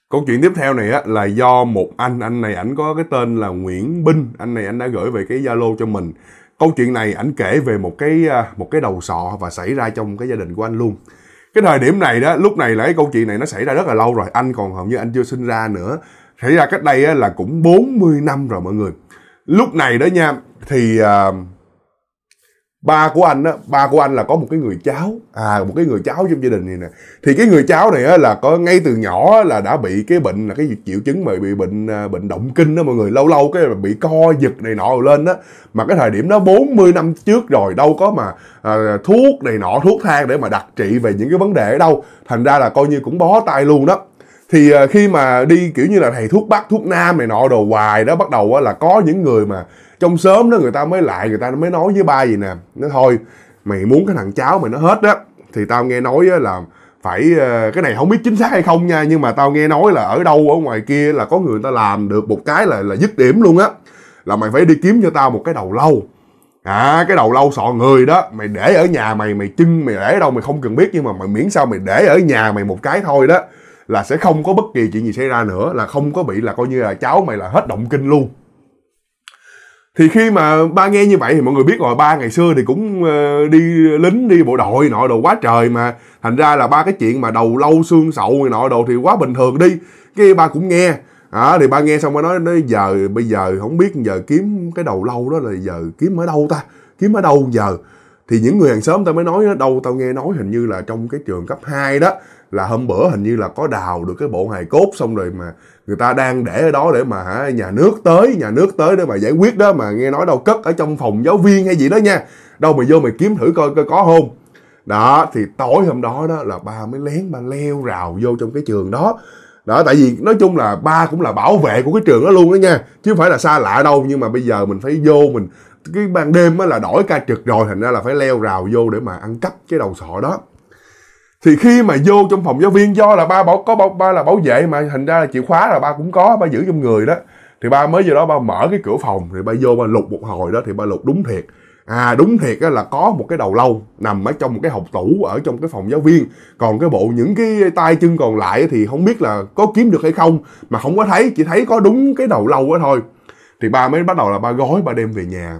câu chuyện tiếp theo này á, là do một anh anh này ảnh có cái tên là nguyễn binh anh này anh đã gửi về cái zalo cho mình câu chuyện này ảnh kể về một cái à, một cái đầu sọ và xảy ra trong cái gia đình của anh luôn cái thời điểm này đó lúc này là cái câu chuyện này nó xảy ra rất là lâu rồi anh còn hầu như anh chưa sinh ra nữa xảy ra cách đây á, là cũng 40 năm rồi mọi người lúc này đó nha thì uh, ba của anh á ba của anh là có một cái người cháu à một cái người cháu trong gia đình này nè thì cái người cháu này á là có ngay từ nhỏ là đã bị cái bệnh là cái triệu chứng mà bị bệnh à, bệnh động kinh đó mọi người lâu lâu cái bị co giật này nọ lên đó mà cái thời điểm đó 40 năm trước rồi đâu có mà à, thuốc này nọ thuốc thang để mà đặc trị về những cái vấn đề ở đâu thành ra là coi như cũng bó tay luôn đó thì à, khi mà đi kiểu như là thầy thuốc bắc thuốc nam này nọ đồ hoài đó bắt đầu á là có những người mà trong sớm đó người ta mới lại người ta mới nói với ba gì nè nó thôi mày muốn cái thằng cháu mày nó hết đó thì tao nghe nói là phải ờ, cái này không biết chính xác hay không nha nhưng mà tao nghe nói là ở đâu ở ngoài kia là có người ta làm được một cái là là dứt điểm luôn á là mày phải đi kiếm cho tao một cái đầu lâu à cái đầu lâu sọ người đó mày để ở nhà mày mày chưng mày để đâu mày không cần biết nhưng mà mày miễn sao mày để ở nhà mày một cái thôi đó là sẽ không có bất kỳ chuyện gì xảy ra nữa là không có bị là coi như là cháu mày là hết động kinh luôn thì khi mà ba nghe như vậy thì mọi người biết rồi ba ngày xưa thì cũng ờ, đi lính đi bộ đội nọ đồ quá trời mà thành ra là ba cái chuyện mà đầu lâu xương sậu này nọ đồ thì quá bình thường đi cái ba cũng nghe à, thì ba nghe xong mới nói nó giờ bây giờ không biết giờ kiếm cái đầu lâu đó là giờ kiếm ở đâu ta kiếm ở đâu giờ thì những người hàng xóm tao mới nói đó, đâu tao nghe nói hình như là trong cái trường cấp 2 đó là hôm bữa hình như là có đào được cái bộ hài cốt xong rồi mà người ta đang để ở đó để mà hả nhà nước tới nhà nước tới để mà giải quyết đó mà nghe nói đâu cất ở trong phòng giáo viên hay gì đó nha đâu mày vô mày kiếm thử coi coi có không đó thì tối hôm đó đó là ba mới lén ba leo rào vô trong cái trường đó đó tại vì nói chung là ba cũng là bảo vệ của cái trường đó luôn đó nha chứ không phải là xa lạ đâu nhưng mà bây giờ mình phải vô mình cái ban đêm á là đổi ca trực rồi thành ra là phải leo rào vô để mà ăn cắp cái đầu sọ đó thì khi mà vô trong phòng giáo viên do là ba bảo có ba, ba là bảo vệ mà thành ra là chìa khóa là ba cũng có ba giữ trong người đó thì ba mới vô đó ba mở cái cửa phòng thì ba vô ba lục một hồi đó thì ba lục đúng thiệt à đúng thiệt là có một cái đầu lâu nằm ở trong một cái hộc tủ ở trong cái phòng giáo viên còn cái bộ những cái tay chân còn lại thì không biết là có kiếm được hay không mà không có thấy chỉ thấy có đúng cái đầu lâu đó thôi thì ba mới bắt đầu là ba gói ba đem về nhà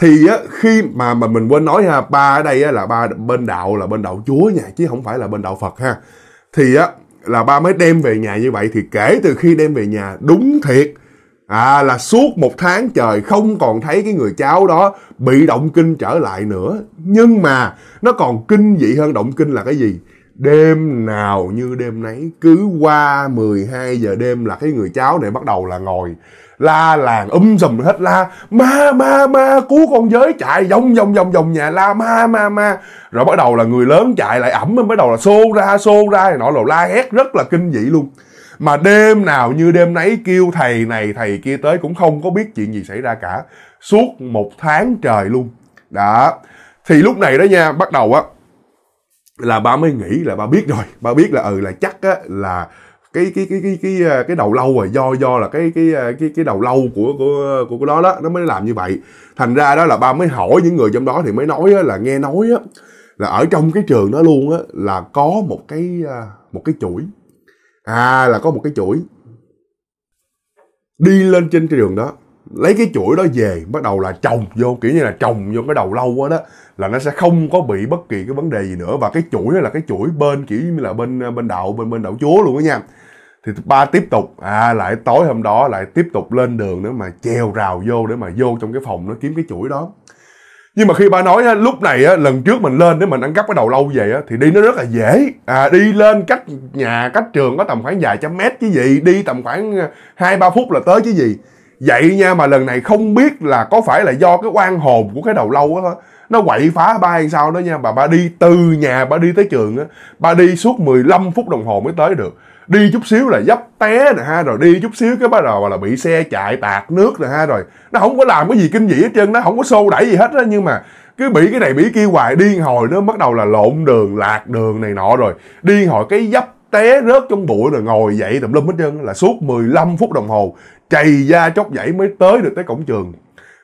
thì á, khi mà mà mình quên nói ha ba ở đây á, là ba bên đạo là bên đạo chúa nha chứ không phải là bên đạo phật ha thì á là ba mới đem về nhà như vậy thì kể từ khi đem về nhà đúng thiệt à là suốt một tháng trời không còn thấy cái người cháu đó bị động kinh trở lại nữa nhưng mà nó còn kinh dị hơn động kinh là cái gì đêm nào như đêm nấy cứ qua 12 giờ đêm là cái người cháu này bắt đầu là ngồi la làng um sùm hết la ma ma ma cứu con giới chạy vòng vòng vòng vòng nhà la ma ma ma rồi bắt đầu là người lớn chạy lại ẩm bắt đầu là xô ra xô ra nọ rồi la hét rất là kinh dị luôn mà đêm nào như đêm nấy kêu thầy này thầy kia tới cũng không có biết chuyện gì xảy ra cả suốt một tháng trời luôn đó thì lúc này đó nha bắt đầu á là ba mới nghĩ là ba biết rồi ba biết là ừ là chắc á là cái cái cái cái cái à, cái đầu lâu rồi do do là cái cái à, cái cái đầu lâu của của của cái đó đó nó mới làm như vậy thành ra đó là ba mới hỏi những người trong đó thì mới nói là nghe nói á, là ở trong cái trường đó luôn á là có một cái à, một cái chuỗi à là có một cái chuỗi đi lên trên cái đường đó lấy cái chuỗi đó về bắt đầu là trồng vô kiểu như là trồng vô cái đầu lâu quá đó là nó sẽ không có bị bất kỳ cái vấn đề gì nữa và cái chuỗi đó là cái chuỗi bên kiểu như là bên bên đạo bên bên đạo chúa luôn đó nha thì ba tiếp tục à lại tối hôm đó lại tiếp tục lên đường nữa mà trèo rào vô để mà vô trong cái phòng nó kiếm cái chuỗi đó nhưng mà khi ba nói lúc này á, lần trước mình lên để mình ăn cắp cái đầu lâu về thì đi nó rất là dễ à, đi lên cách nhà cách trường có tầm khoảng vài trăm mét chứ gì đi tầm khoảng à, hai ba phút là tới chứ gì vậy nha mà lần này không biết là có phải là do cái oan hồn của cái đầu lâu á nó quậy phá ba hay sao đó nha mà ba đi từ nhà ba đi tới trường á ba đi suốt 15 phút đồng hồ mới tới được đi chút xíu là dấp té nè ha rồi đi chút xíu cái bắt đầu là bị xe chạy tạt nước nè ha rồi nó không có làm cái gì kinh dị hết trơn nó không có xô đẩy gì hết á nhưng mà cứ bị cái này bị kia hoài điên hồi nó bắt đầu là lộn đường lạc đường này nọ rồi điên hồi cái dấp té rớt trong bụi rồi ngồi dậy tùm lum hết trơn là suốt 15 phút đồng hồ chày ra chốc dãy mới tới được tới cổng trường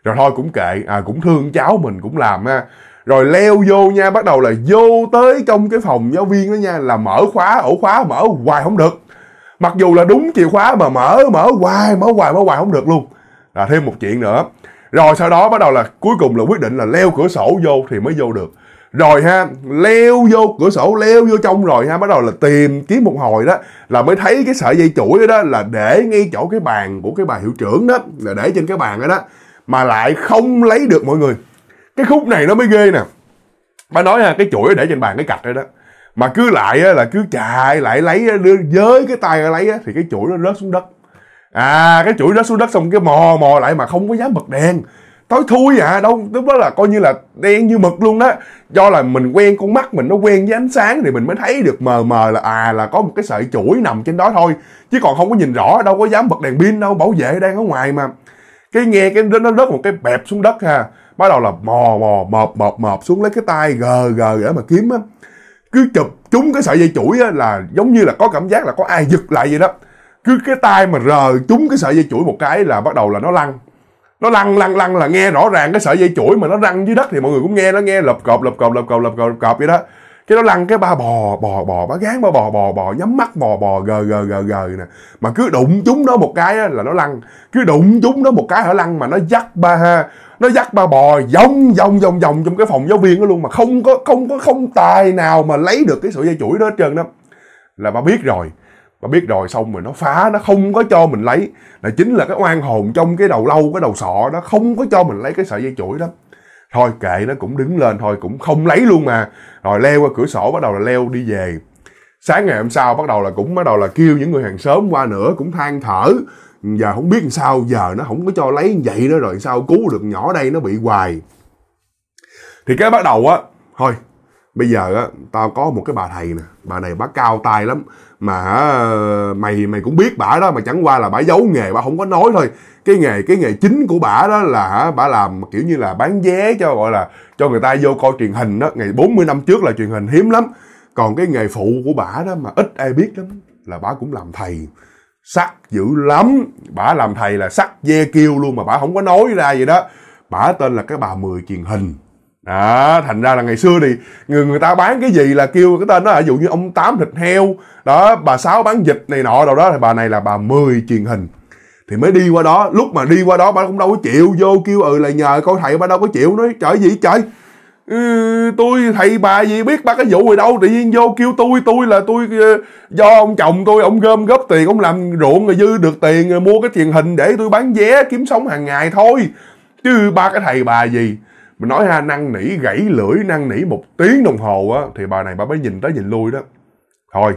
rồi thôi cũng kệ à cũng thương cháu mình cũng làm ha rồi leo vô nha bắt đầu là vô tới trong cái phòng giáo viên đó nha là mở khóa ổ khóa mở hoài không được mặc dù là đúng chìa khóa mà mở mở hoài mở hoài mở hoài không được luôn là thêm một chuyện nữa rồi sau đó bắt đầu là cuối cùng là quyết định là leo cửa sổ vô thì mới vô được rồi ha leo vô cửa sổ leo vô trong rồi ha bắt đầu là tìm kiếm một hồi đó là mới thấy cái sợi dây chuỗi đó là để ngay chỗ cái bàn của cái bà hiệu trưởng đó là để trên cái bàn đó đó mà lại không lấy được mọi người cái khúc này nó mới ghê nè ba nói ha cái chuỗi để trên bàn cái cạch đó đó mà cứ lại á, là cứ chạy lại lấy đưa giới cái tay lấy á, thì cái chuỗi nó rớt xuống đất à cái chuỗi rớt xuống đất xong cái mò mò lại mà không có dám bật đèn tối thui à đâu lúc đó là coi như là đen như mực luôn đó do là mình quen con mắt mình nó quen với ánh sáng thì mình mới thấy được mờ mờ là à là có một cái sợi chuỗi nằm trên đó thôi chứ còn không có nhìn rõ đâu có dám bật đèn pin đâu bảo vệ đang ở ngoài mà cái nghe cái nó rớt một cái bẹp xuống đất ha bắt đầu là mò mò mọp mọp mọp xuống lấy cái tay gờ gờ để mà kiếm á cứ chụp trúng cái sợi dây chuỗi á là giống như là có cảm giác là có ai giật lại vậy đó cứ cái tay mà rờ trúng cái sợi dây chuỗi một cái là bắt đầu là nó lăn nó lăn lăn lăn là nghe rõ ràng cái sợi dây chuỗi mà nó răng dưới đất thì mọi người cũng nghe nó nghe lập cộp lập cộp lập cộp lập cộp lập cộp vậy đó cái nó lăn cái ba bò bò bò bá gán ba bò bò bò nhắm mắt bò bò gờ gờ gờ gờ nè mà cứ đụng chúng nó một cái là nó lăn cứ đụng chúng nó một cái ở lăn mà nó dắt ba ha nó dắt ba bò vòng vòng vòng vòng trong cái phòng giáo viên đó luôn mà không có không có không tài nào mà lấy được cái sợi dây chuỗi đó hết trơn đó là ba biết rồi bà biết rồi xong rồi nó phá nó không có cho mình lấy là chính là cái oan hồn trong cái đầu lâu cái đầu sọ nó không có cho mình lấy cái sợi dây chuỗi đó thôi kệ nó cũng đứng lên thôi cũng không lấy luôn mà rồi leo qua cửa sổ bắt đầu là leo đi về sáng ngày hôm sau bắt đầu là cũng bắt đầu là kêu những người hàng xóm qua nữa cũng than thở giờ không biết làm sao giờ nó không có cho lấy vậy nữa rồi sao cứu được nhỏ đây nó bị hoài thì cái bắt đầu á thôi bây giờ á tao có một cái bà thầy nè bà này bà cao tay lắm mà mày mày cũng biết bả đó mà chẳng qua là bả giấu nghề bả không có nói thôi cái nghề cái nghề chính của bả đó là bả làm kiểu như là bán vé cho gọi là cho người ta vô coi truyền hình đó ngày 40 năm trước là truyền hình hiếm lắm còn cái nghề phụ của bả đó mà ít ai biết lắm là bả cũng làm thầy sắc dữ lắm bả làm thầy là sắc dê kêu luôn mà bả không có nói ra gì đó bả tên là cái bà mười truyền hình đó thành ra là ngày xưa thì người người ta bán cái gì là kêu cái tên đó ví dụ như ông tám thịt heo đó bà sáu bán vịt này nọ đâu đó thì bà này là bà mười truyền hình thì mới đi qua đó lúc mà đi qua đó bà cũng đâu có chịu vô kêu ừ là nhờ coi thầy bà đâu có chịu nói trời gì trời ừ, tôi thầy bà gì biết ba cái vụ gì đâu tự nhiên vô kêu tôi tôi là tôi ờ, do ông chồng tôi ông gom góp tiền ông làm ruộng rồi dư được tiền rồi mua cái truyền hình để tôi bán vé kiếm sống hàng ngày thôi chứ ba cái thầy bà gì mình nói ra năn nỉ gãy lưỡi năn nỉ một tiếng đồng hồ á thì bà này bà mới nhìn tới nhìn lui đó thôi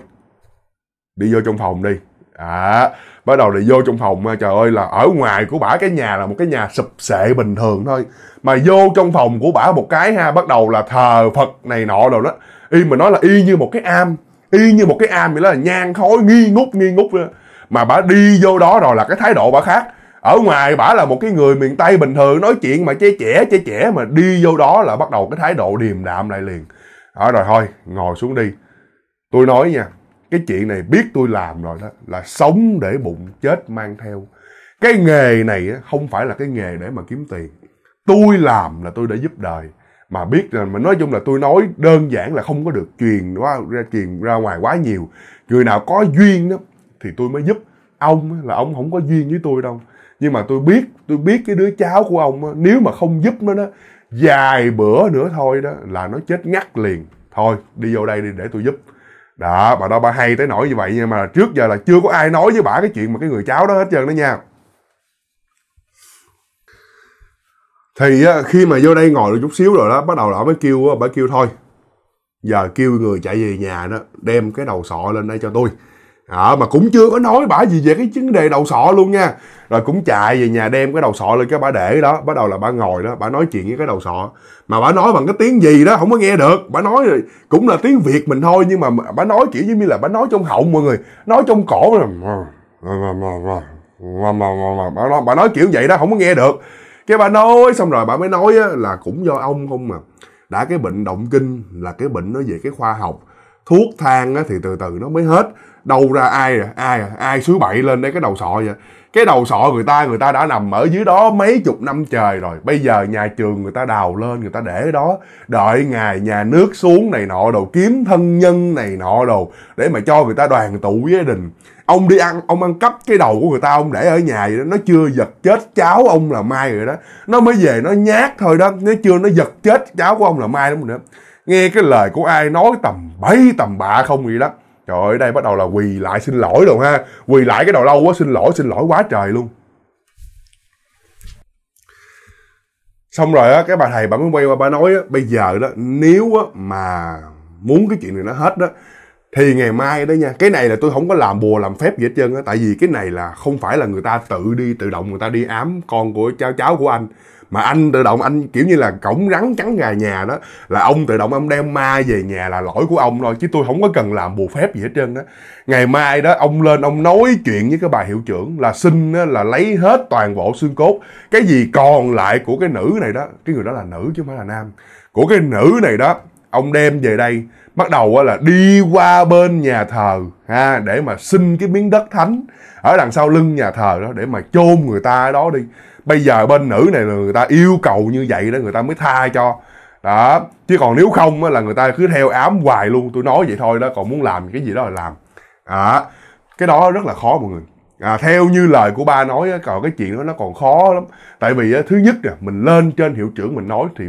đi vô trong phòng đi à bắt đầu là vô trong phòng trời ơi là ở ngoài của bả cái nhà là một cái nhà sụp sệ bình thường thôi mà vô trong phòng của bả một cái ha bắt đầu là thờ phật này nọ rồi đó y mà nói là y như một cái am y như một cái am vậy đó là nhang khói nghi ngút nghi ngút mà bà đi vô đó rồi là cái thái độ bà khác ở ngoài bả là một cái người miền tây bình thường nói chuyện mà chê chẽ chê chẽ mà đi vô đó là bắt đầu cái thái độ điềm đạm lại liền ở rồi thôi ngồi xuống đi tôi nói nha cái chuyện này biết tôi làm rồi đó là sống để bụng chết mang theo cái nghề này không phải là cái nghề để mà kiếm tiền tôi làm là tôi để giúp đời mà biết là mà nói chung là tôi nói đơn giản là không có được truyền quá ra truyền ra ngoài quá nhiều người nào có duyên đó thì tôi mới giúp ông là ông không có duyên với tôi đâu nhưng mà tôi biết tôi biết cái đứa cháu của ông á, nếu mà không giúp nó đó dài bữa nữa thôi đó là nó chết ngắt liền thôi đi vô đây đi để tôi giúp đó bà đó bà hay tới nỗi như vậy nhưng mà trước giờ là chưa có ai nói với bà cái chuyện mà cái người cháu đó hết trơn đó nha thì khi mà vô đây ngồi được chút xíu rồi đó bắt đầu là mới kêu bà kêu thôi giờ kêu người chạy về nhà đó đem cái đầu sọ lên đây cho tôi à, mà cũng chưa có nói bả gì về cái vấn đề đầu sọ luôn nha rồi cũng chạy về nhà đem cái đầu sọ lên cái bả để đó bắt đầu là bả ngồi đó bả nói chuyện với cái đầu sọ mà bả nói bằng cái tiếng gì đó không có nghe được bả nói cũng là tiếng việt mình thôi nhưng mà bả nói kiểu như là bả nói trong họng mọi người nói trong cổ là bà nói, bà nói kiểu vậy đó không có nghe được cái bà nói xong rồi bà mới nói là cũng do ông không mà đã cái bệnh động kinh là cái bệnh nó về cái khoa học thuốc thang thì từ từ nó mới hết đâu ra ai à ai à ai xứ bậy lên đây cái đầu sọ vậy cái đầu sọ người ta người ta đã nằm ở dưới đó mấy chục năm trời rồi bây giờ nhà trường người ta đào lên người ta để đó đợi ngày nhà nước xuống này nọ đồ kiếm thân nhân này nọ đồ để mà cho người ta đoàn tụ với gia đình ông đi ăn ông ăn cắp cái đầu của người ta ông để ở nhà vậy đó nó chưa giật chết cháu ông là mai rồi đó nó mới về nó nhát thôi đó nó chưa nó giật chết cháu của ông là mai lắm rồi đó nghe cái lời của ai nói tầm bấy tầm bạ không gì đó trời ơi đây bắt đầu là quỳ lại xin lỗi rồi ha quỳ lại cái đầu lâu quá xin lỗi xin lỗi quá trời luôn xong rồi á cái bà thầy bà mới quay qua bà nói á bây giờ đó nếu á mà muốn cái chuyện này nó hết đó thì ngày mai đó nha cái này là tôi không có làm bùa làm phép gì hết trơn á tại vì cái này là không phải là người ta tự đi tự động người ta đi ám con của cháu cháu của anh mà anh tự động anh kiểu như là cổng rắn trắng gà nhà đó là ông tự động ông đem ma về nhà là lỗi của ông thôi chứ tôi không có cần làm bù phép gì hết trơn đó ngày mai đó ông lên ông nói chuyện với cái bà hiệu trưởng là xin là lấy hết toàn bộ xương cốt cái gì còn lại của cái nữ này đó cái người đó là nữ chứ không phải là nam của cái nữ này đó ông đem về đây bắt đầu là đi qua bên nhà thờ ha để mà xin cái miếng đất thánh ở đằng sau lưng nhà thờ đó để mà chôn người ta ở đó đi bây giờ bên nữ này là người ta yêu cầu như vậy đó người ta mới tha cho đó chứ còn nếu không á, là người ta cứ theo ám hoài luôn tôi nói vậy thôi đó còn muốn làm cái gì đó là làm à, cái đó rất là khó mọi người à, theo như lời của ba nói á, còn cái chuyện đó nó còn khó lắm tại vì á, thứ nhất nè mình lên trên hiệu trưởng mình nói thì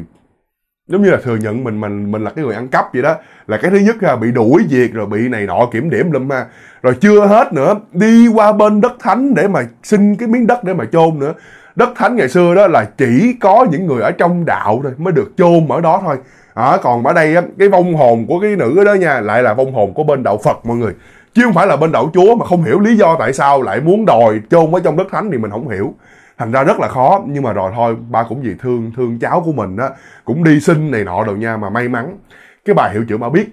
giống như là thừa nhận mình mình mình là cái người ăn cắp vậy đó là cái thứ nhất là bị đuổi việc rồi bị này nọ kiểm điểm lum ha rồi chưa hết nữa đi qua bên đất thánh để mà xin cái miếng đất để mà chôn nữa đất thánh ngày xưa đó là chỉ có những người ở trong đạo thôi mới được chôn ở đó thôi à, còn ở đây cái vong hồn của cái nữ đó nha lại là vong hồn của bên đạo phật mọi người chứ không phải là bên đạo chúa mà không hiểu lý do tại sao lại muốn đòi chôn ở trong đất thánh thì mình không hiểu thành ra rất là khó nhưng mà rồi thôi ba cũng vì thương thương cháu của mình á cũng đi xin này nọ đồ nha mà may mắn cái bà hiệu trưởng bà biết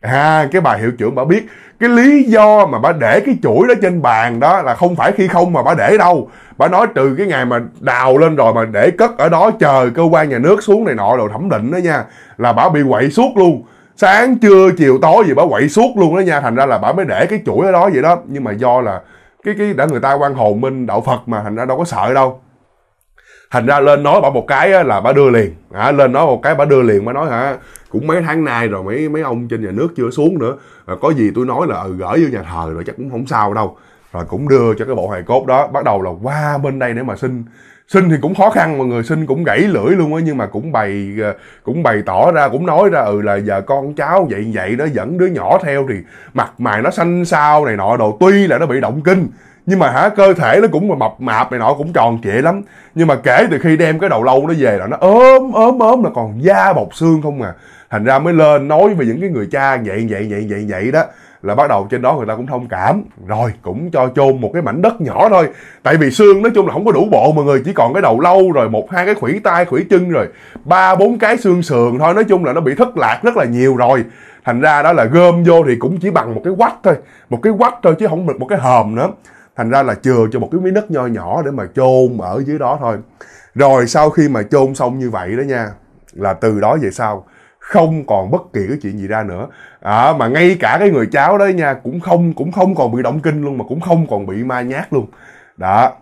à cái bà hiệu trưởng bà biết cái lý do mà bà để cái chuỗi đó trên bàn đó là không phải khi không mà bà để đâu bà nói từ cái ngày mà đào lên rồi mà để cất ở đó chờ cơ quan nhà nước xuống này nọ rồi thẩm định đó nha là bà bị quậy suốt luôn sáng trưa chiều tối gì bà quậy suốt luôn đó nha thành ra là bà mới để cái chuỗi ở đó vậy đó nhưng mà do là cái cái đã người ta quan hồn minh đạo phật mà thành ra đâu có sợ đâu thành ra lên nói bảo một cái là bà đưa liền à, lên nói một cái bà đưa liền bà nói hả cũng mấy tháng nay rồi mấy mấy ông trên nhà nước chưa xuống nữa à, có gì tôi nói là ừ, gửi vô nhà thờ rồi chắc cũng không sao đâu rồi cũng đưa cho cái bộ hài cốt đó bắt đầu là qua bên đây để mà xin xin thì cũng khó khăn mọi người xin cũng gãy lưỡi luôn á nhưng mà cũng bày ờ, cũng bày tỏ ra cũng nói ra ừ là giờ con cháu vậy vậy nó dẫn đứa nhỏ theo thì mặt mày nó xanh xao này nọ đồ tuy là nó bị động kinh nhưng mà hả cơ thể nó cũng mập mạp này nọ cũng tròn trịa lắm nhưng mà kể từ khi đem cái đầu lâu nó về là nó ốm ốm ốm là còn da bọc xương không à thành ra mới lên nói về những cái người cha vậy vậy vậy vậy vậy đó là bắt đầu trên đó người ta cũng thông cảm rồi cũng cho chôn một cái mảnh đất nhỏ thôi tại vì xương nói chung là không có đủ bộ mọi người chỉ còn cái đầu lâu rồi một hai cái khủy tay khủy chân rồi ba bốn cái xương sườn thôi nói chung là nó bị thất lạc rất là nhiều rồi thành ra đó là gom vô thì cũng chỉ bằng một cái quách thôi một cái quách thôi chứ không được một cái hòm nữa thành ra là chừa cho một cái miếng đất nho nhỏ để mà chôn ở dưới đó thôi rồi sau khi mà chôn xong như vậy đó nha là từ đó về sau không còn bất kỳ cái chuyện gì ra nữa à, mà ngay cả cái người cháu đó nha cũng không cũng không còn bị động kinh luôn mà cũng không còn bị ma nhát luôn đó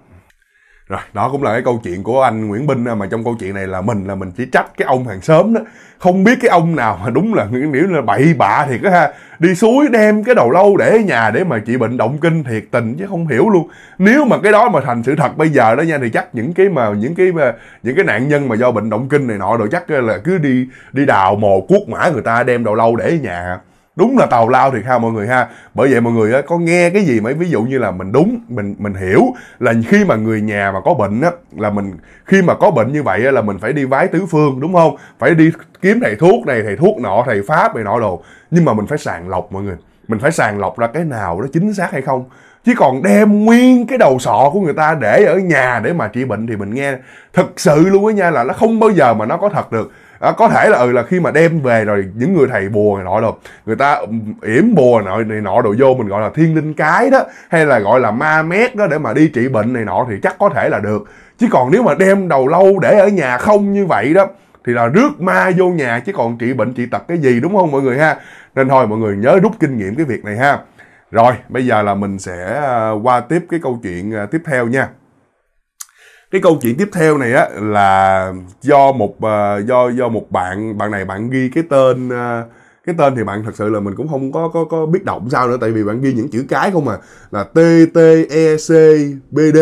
rồi đó cũng là cái câu chuyện của anh Nguyễn Binh mà trong câu chuyện này là mình là mình chỉ trách cái ông hàng xóm đó không biết cái ông nào mà đúng là nếu là bậy bạ thiệt á ha đi suối đem cái đầu lâu để nhà để mà chị bệnh động kinh thiệt tình chứ không hiểu luôn nếu mà cái đó mà thành sự thật bây giờ đó nha thì chắc những cái mà những cái mà, những cái nạn nhân mà do bệnh động kinh này nọ rồi chắc là cứ đi đi đào mồ cuốc mã người ta đem đầu lâu để nhà đúng là tào lao thiệt ha mọi người ha bởi vậy mọi người có nghe cái gì mấy ví dụ như là mình đúng mình mình hiểu là khi mà người nhà mà có bệnh á là mình khi mà có bệnh như vậy á, là mình phải đi vái tứ phương đúng không phải đi kiếm thầy thuốc này thầy thuốc nọ thầy pháp này nọ đồ nhưng mà mình phải sàng lọc mọi người mình phải sàng lọc ra cái nào đó chính xác hay không chứ còn đem nguyên cái đầu sọ của người ta để ở nhà để mà trị bệnh thì mình nghe thật sự luôn á nha là nó không bao giờ mà nó có thật được à, có thể là ừ là khi mà đem về rồi những người thầy bùa này nọ rồi người ta ừ, yểm bùa nọ này nọ đồ vô mình gọi là thiên linh cái đó hay là gọi là ma mét đó để mà đi trị bệnh này nọ thì chắc có thể là được chứ còn nếu mà đem đầu lâu để ở nhà không như vậy đó thì là rước ma vô nhà chứ còn trị bệnh trị tật cái gì đúng không mọi người ha nên thôi mọi người nhớ rút kinh nghiệm cái việc này ha rồi bây giờ là mình sẽ à, qua tiếp cái câu chuyện à, tiếp theo nha cái câu chuyện tiếp theo này á là do một uh, do do một bạn bạn này bạn ghi cái tên uh, cái tên thì bạn thật sự là mình cũng không có có có biết đọc sao nữa tại vì bạn ghi những chữ cái không mà là T T E C B D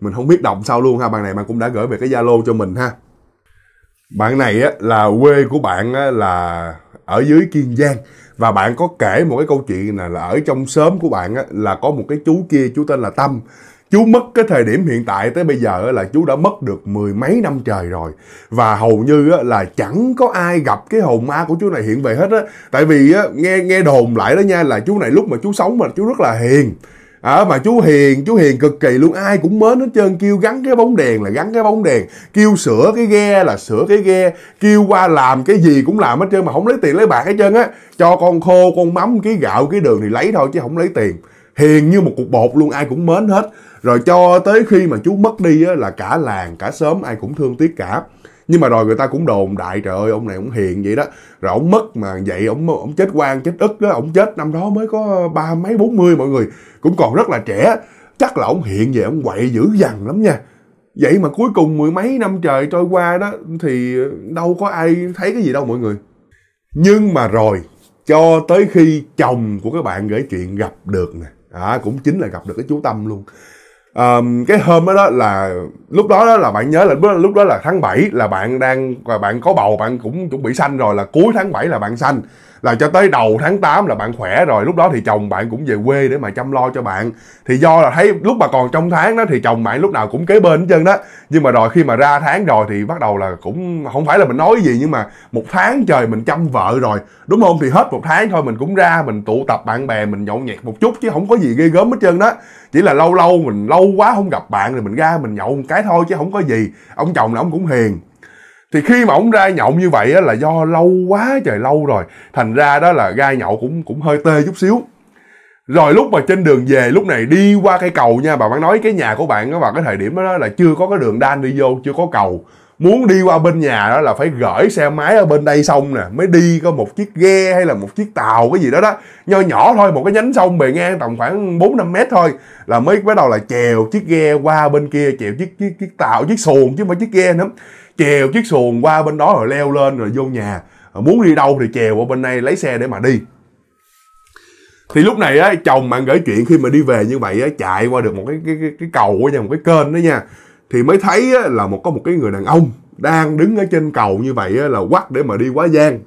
mình không biết đọc sao luôn ha bạn này bạn cũng đã gửi về cái Zalo cho mình ha bạn này á, là quê của bạn á, là ở dưới Kiên Giang và bạn có kể một cái câu chuyện là, là ở trong sớm của bạn á, là có một cái chú kia chú tên là Tâm chú mất cái thời điểm hiện tại tới bây giờ là chú đã mất được mười mấy năm trời rồi và hầu như là chẳng có ai gặp cái hồn ma của chú này hiện về hết á tại vì nghe nghe đồn lại đó nha là chú này lúc mà chú sống mà chú rất là hiền à, mà chú hiền chú hiền cực kỳ luôn ai cũng mến hết trơn kêu gắn cái bóng đèn là gắn cái bóng đèn kêu sửa cái ghe là sửa cái ghe kêu qua làm cái gì cũng làm hết trơn mà không lấy tiền lấy bạc hết trơn á cho con khô con mắm cái gạo cái đường thì lấy thôi chứ không lấy tiền hiền như một cục bột luôn ai cũng mến hết rồi cho tới khi mà chú mất đi á, là cả làng cả xóm ai cũng thương tiếc cả nhưng mà rồi người ta cũng đồn đại trời ơi ông này ông hiền vậy đó rồi ông mất mà vậy ông ông chết quan chết ức đó ông chết năm đó mới có ba mấy bốn mươi mọi người cũng còn rất là trẻ chắc là ông hiện vậy ông quậy dữ dằn lắm nha vậy mà cuối cùng mười mấy năm trời trôi qua đó thì đâu có ai thấy cái gì đâu mọi người nhưng mà rồi cho tới khi chồng của các bạn gửi chuyện gặp được nè à, cũng chính là gặp được cái chú tâm luôn um, cái hôm đó, đó là lúc đó, đó là bạn nhớ là lúc đó, lúc đó là tháng 7 là bạn đang và bạn có bầu bạn cũng chuẩn bị sanh rồi là cuối tháng 7 là bạn sanh là cho tới đầu tháng 8 là bạn khỏe rồi lúc đó thì chồng bạn cũng về quê để mà chăm lo cho bạn thì do là thấy lúc mà còn trong tháng đó thì chồng bạn lúc nào cũng kế bên hết trơn đó nhưng mà rồi khi mà ra tháng rồi thì bắt đầu là cũng không phải là mình nói gì nhưng mà một tháng trời mình chăm vợ rồi đúng không thì hết một tháng thôi mình cũng ra mình tụ tập bạn bè mình nhậu nhẹt một chút chứ không có gì ghê gớm hết trơn đó chỉ là lâu lâu mình lâu quá không gặp bạn rồi mình ra mình nhậu một cái thôi chứ không có gì ông chồng là ông cũng hiền thì khi mà ổng ra nhậu như vậy á, là do lâu quá trời lâu rồi thành ra đó là gai nhậu cũng cũng hơi tê chút xíu rồi lúc mà trên đường về lúc này đi qua cây cầu nha bà bạn nói cái nhà của bạn đó vào cái thời điểm đó là chưa có cái đường đan đi vô chưa có cầu muốn đi qua bên nhà đó là phải gửi xe máy ở bên đây sông nè mới đi có một chiếc ghe hay là một chiếc tàu cái gì đó đó nho nhỏ thôi một cái nhánh sông bề ngang tầm khoảng bốn năm mét thôi là mới bắt đầu là chèo chiếc ghe qua bên kia chèo chiếc chiếc, chiếc tàu chiếc xuồng chứ không phải chiếc ghe nữa chèo chiếc xuồng qua bên đó rồi leo lên rồi vô nhà ờ, muốn đi đâu thì chèo qua bên đây lấy xe để mà đi thì lúc này á chồng bạn gửi chuyện khi mà đi về như vậy á chạy qua được một cái cái cái, cầu á nha một cái kênh đó nha thì mới thấy á, là một có một cái người đàn ông đang đứng ở trên cầu như vậy á, là quắt để mà đi quá gian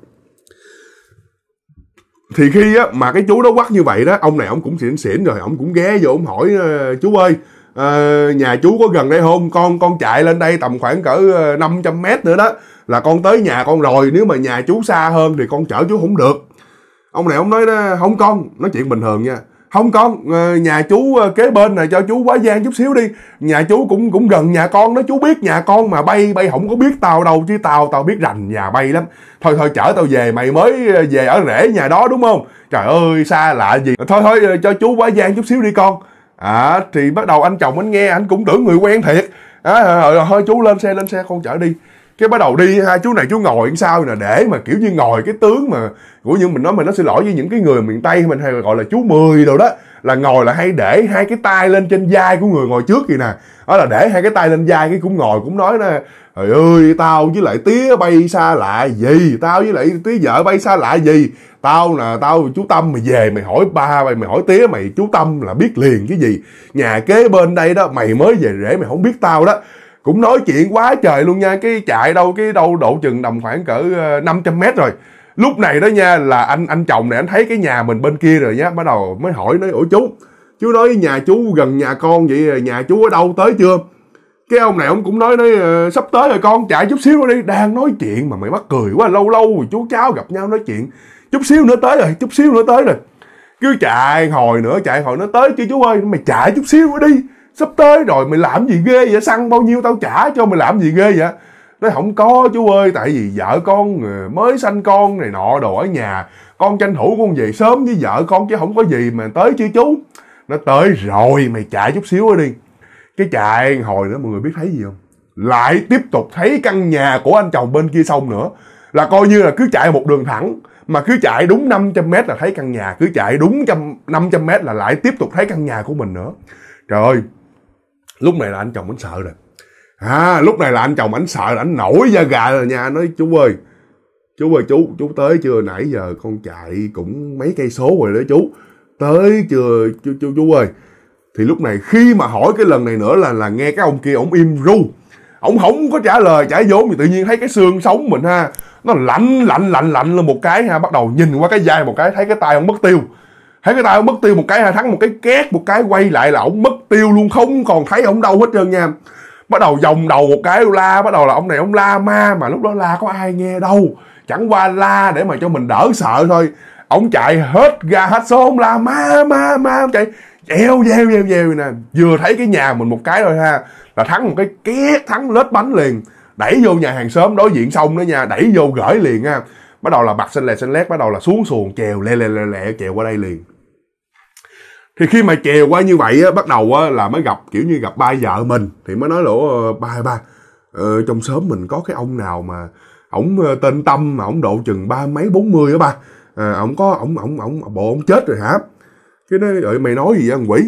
thì khi á, mà cái chú đó quắt như vậy đó ông này ông cũng xỉn xỉn rồi ông cũng ghé vô ông hỏi ờ, chú ơi uh, nhà chú có gần đây không con con chạy lên đây tầm khoảng cỡ 500 ờ, mét nữa đó là con tới nhà con rồi nếu mà nhà chú xa hơn thì con chở chú không được ông này ông nói đó, không con nói chuyện bình thường nha không con ờ, nhà chú kế bên này cho chú quá gian chút xíu đi nhà chú cũng cũng gần nhà con đó chú biết nhà con mà bay bay không có biết tao đâu chứ tao tao biết rành nhà bay lắm thôi thôi chở tao về mày mới về ở rễ nhà đó đúng không trời ơi xa lạ gì thôi thôi cho chú quá gian chút xíu đi con à, thì bắt đầu anh chồng anh nghe anh cũng tưởng người quen thiệt à, ờ, ờ, ờ, hơi chú lên xe lên xe con chở đi cái bắt đầu đi hai chú này chú ngồi đằng sao nè để mà kiểu như ngồi cái tướng mà của như mình nói mình nó xin lỗi với những cái người miền tây mình hay gọi là chú mười đồ đó là ngồi là hay để hai cái tay lên trên vai của người ngồi trước vậy nè đó là để hai cái tay lên vai cái cũng ngồi cũng nói là trời ơi tao với lại tía bay xa lạ gì tao với lại tía vợ bay xa lạ gì tao là tao chú tâm mày về mày hỏi ba mày mày hỏi tía mày chú tâm là biết liền cái gì nhà kế bên đây đó mày mới về rễ mày không biết tao đó cũng nói chuyện quá trời luôn nha cái chạy đâu cái đâu độ chừng tầm khoảng cỡ 500 ờ, mét rồi lúc này đó nha là anh anh chồng này anh thấy cái nhà mình bên kia rồi nhá bắt đầu mới hỏi nói ủa chú chú nói nhà chú gần nhà con vậy nhà chú ở đâu tới chưa cái ông này ông cũng nói nói uh, sắp tới rồi con chạy chút xíu nữa đi đang nói chuyện mà mày mắc cười quá lâu lâu rồi chú cháu gặp nhau nói chuyện chút xíu nữa tới rồi chút xíu nữa tới rồi cứ chạy hồi nữa chạy hồi nó tới chứ chú ơi mày chạy chút xíu nữa đi sắp tới rồi mày làm gì ghê vậy xăng bao nhiêu tao trả cho mày làm gì ghê vậy nó không có chú ơi tại vì vợ con ờ, mới sanh con này nọ đồ ở nhà con tranh thủ con về sớm với vợ con chứ không có gì mà tới chứ chú nó tới rồi mày chạy chút xíu đi cái chạy hồi nữa mọi người biết thấy gì không lại tiếp tục thấy căn nhà của anh chồng bên kia sông nữa là coi như là cứ chạy một đường thẳng mà cứ chạy đúng 500 mét là thấy căn nhà cứ chạy đúng trăm 500 mét là lại tiếp tục thấy căn nhà của mình nữa trời ơi lúc này là anh chồng anh sợ rồi à lúc này là anh chồng anh sợ là anh nổi da gà rồi nha nói chú ơi chú ơi chú chú tới chưa nãy giờ con chạy cũng mấy cây số rồi đó chú tới chưa chú chú, chú ơi thì lúc này khi mà hỏi cái lần này nữa là là nghe cái ông kia ổng im ru ổng không có trả lời trả vốn thì tự nhiên thấy cái xương sống mình ha nó lạnh lạnh lạnh lạnh lên một cái ha bắt đầu nhìn qua cái vai một cái thấy cái tay ông mất tiêu thấy cái tay ông mất tiêu một cái ha thắng một cái két một cái quay lại là ông mất tiêu luôn không còn thấy ông đâu hết trơn nha bắt đầu vòng đầu một cái la bắt đầu là ông này ông la ma mà lúc đó la có ai nghe đâu chẳng qua la để mà cho mình đỡ sợ thôi ông chạy hết ga hết số ông la ma ma ma ông chạy gieo gieo gieo gieo nè vừa thấy cái nhà mình một cái rồi ha là thắng một cái két thắng lết bánh liền đẩy vô nhà hàng xóm đối diện xong đó nha đẩy vô gửi liền ha bắt đầu là bạc xanh lè xanh lét bắt đầu là xuống xuồng chèo lè lè lè lè chèo qua đây liền thì khi mà chèo qua như vậy á bắt đầu á là mới gặp kiểu như gặp ba vợ mình thì mới nói lỗ ba ba ờ, trong xóm mình có cái ông nào mà ổng ờ, tên tâm mà ổng độ chừng ba mấy bốn mươi á ba à, có ổng ổng ổng bộ ổng chết rồi hả cái đó đợi mày nói gì vậy thằng quỷ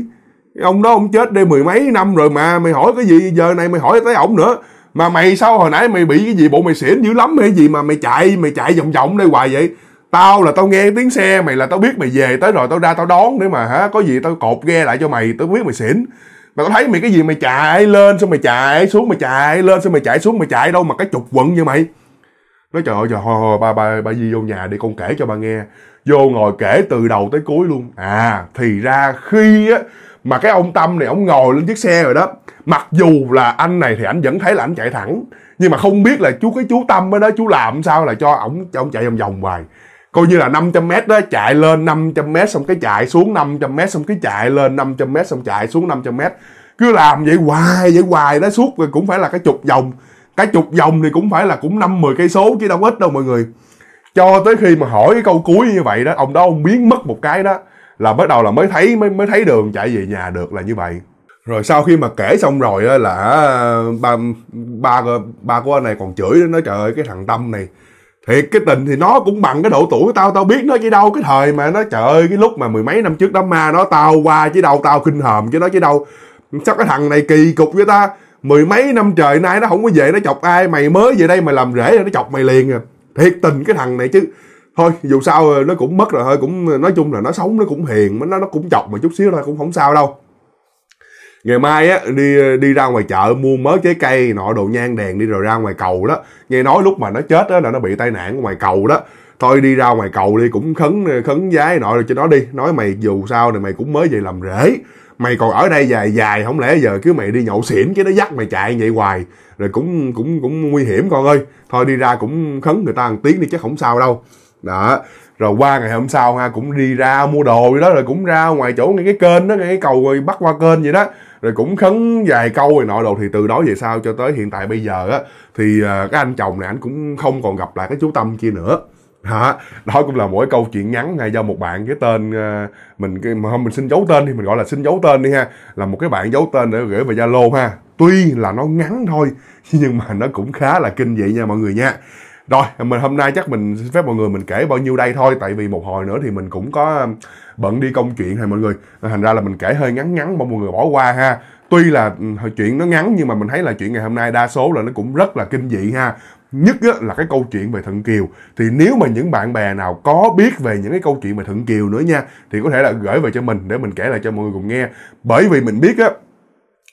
ông đó ông chết đây mười mấy năm rồi mà mày hỏi cái gì giờ này mày hỏi tới ổng nữa mà mày sao hồi nãy mày bị cái gì bộ mày xỉn dữ lắm hay gì mà mày chạy mày chạy vòng vòng đây hoài vậy tao là tao nghe tiếng xe mày là tao biết mày về tới rồi tao ra tao đón để mà hả có gì tao cột ghe lại cho mày tao biết mày xỉn mà tao thấy mày cái gì mày chạy lên xong mày chạy xuống mày chạy lên xong mày chạy xuống mày chạy đâu mà cái chục quận vậy mày nói trời ơi trời hồi hồi ba ba ba di vô nhà đi con kể cho ba nghe vô ngồi kể từ đầu tới cuối luôn à thì ra khi á mà cái ông tâm này ông ngồi lên chiếc xe rồi đó mặc dù là anh này thì anh vẫn thấy là anh chạy thẳng nhưng mà không biết là chú cái chú tâm mới đó chú làm sao là cho ổng cho ông chạy vòng vòng hoài coi như là 500 m đó chạy lên 500 m xong cái chạy xuống 500 m xong cái chạy lên 500 m xong chạy xuống 500 m cứ làm vậy hoài vậy hoài đó suốt rồi cũng phải là cái chục vòng cái chục vòng thì cũng phải là cũng năm mười cây số chứ đâu ít đâu mọi người cho tới khi mà hỏi cái câu cuối như vậy đó ông đó ông biến mất một cái đó là bắt đầu là mới thấy mới mới thấy đường chạy về nhà được là như vậy rồi sau khi mà kể xong rồi là ba ba ba của anh này còn chửi nó trời ơi cái thằng tâm này thiệt cái tình thì nó cũng bằng cái độ tuổi tao tao biết nó chứ đâu cái thời mà nó trời ơi cái lúc mà mười mấy năm trước đám ma nó tao qua chứ đâu tao kinh hòm chứ nó chứ đâu sao cái thằng này kỳ cục với ta mười mấy năm trời nay nó không có về nó chọc ai mày mới về đây mày làm rễ rồi nó chọc mày liền à thiệt tình cái thằng này chứ thôi dù sao ờ, nó cũng mất rồi thôi cũng ờ, nói chung là nó sống nó cũng hiền nó nó cũng chọc mà chút xíu thôi cũng không sao đâu ngày mai á đi ờ, đi ra ngoài chợ mua mớ trái cây nọ đồ nhang đèn đi rồi ra ngoài cầu đó nghe nói lúc mà nó chết á là nó bị tai nạn ngoài cầu đó thôi đi ra ngoài cầu đi cũng khấn khấn giái nọ rồi cho nó đi nói mày dù sao thì mày cũng mới về làm rễ mày còn ở đây dài dài không lẽ giờ cứ mày đi nhậu xỉn chứ nó dắt mày chạy vậy hoài rồi cũng cũng cũng nguy hiểm con ơi thôi đi ra cũng khấn người ta một tiếng đi chắc không sao đâu đó rồi qua ngày hôm sau ha cũng đi ra mua đồ gì đó rồi cũng ra ngoài chỗ ngay cái kênh đó ngay cái cầu rồi bắt qua kênh vậy đó rồi cũng khấn vài câu rồi nọ đồ thì từ đó về sau cho tới hiện tại bây giờ á thì à, cái anh chồng này anh cũng không còn gặp lại cái chú tâm kia nữa hả đó cũng là mỗi câu chuyện ngắn ngay do một bạn cái tên ờ, mình cái mà không mình xin giấu tên thì mình gọi là xin giấu tên đi ha là một cái bạn giấu tên để gửi về zalo ha tuy là nó ngắn thôi nhưng mà nó cũng khá là kinh dị nha mọi người nha rồi mình hôm nay chắc mình xin phép mọi người mình kể bao nhiêu đây thôi tại vì một hồi nữa thì mình cũng có bận đi công chuyện hay mọi người thành ra là mình kể hơi ngắn ngắn mong mọi người bỏ qua ha tuy là chuyện nó ngắn nhưng mà mình thấy là chuyện ngày hôm nay đa số là nó cũng rất là kinh dị ha nhất á, là cái câu chuyện về Thuận Kiều thì nếu mà những bạn bè nào có biết về những cái câu chuyện về Thuận Kiều nữa nha thì có thể là gửi về cho mình để mình kể lại cho mọi người cùng nghe bởi vì mình biết á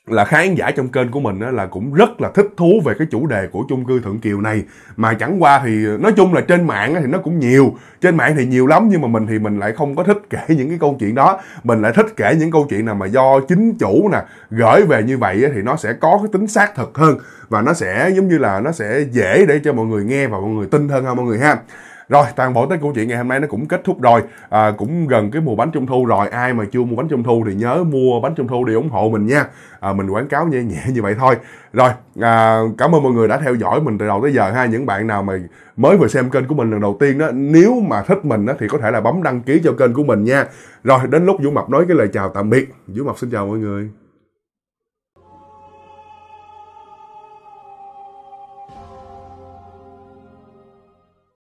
là khán giả trong kênh của mình là cũng rất là thích thú về cái chủ đề của chung cư Thượng Kiều này mà chẳng qua thì nói chung là trên mạng thì nó cũng nhiều trên mạng thì nhiều lắm nhưng mà mình thì mình lại không có thích kể những cái câu chuyện đó mình lại thích kể những câu chuyện nào mà do chính chủ nè gửi về như vậy thì nó sẽ có cái tính xác thực hơn và nó sẽ giống như là nó sẽ dễ để cho mọi người nghe và mọi người tin hơn ha mọi người ha rồi toàn bộ tới câu chuyện ngày hôm nay nó cũng kết thúc rồi à, cũng gần cái mùa bánh trung thu rồi ai mà chưa mua bánh trung thu thì nhớ mua bánh trung thu để ủng hộ mình nha à, mình quảng cáo nhẹ nhẹ như vậy thôi rồi à, cảm ơn mọi người đã theo dõi mình từ đầu tới giờ ha những bạn nào mà mới vừa xem kênh của mình lần đầu tiên đó nếu mà thích mình đó, thì có thể là bấm đăng ký cho kênh của mình nha rồi đến lúc vũ mập nói cái lời chào tạm biệt vũ mập xin chào mọi người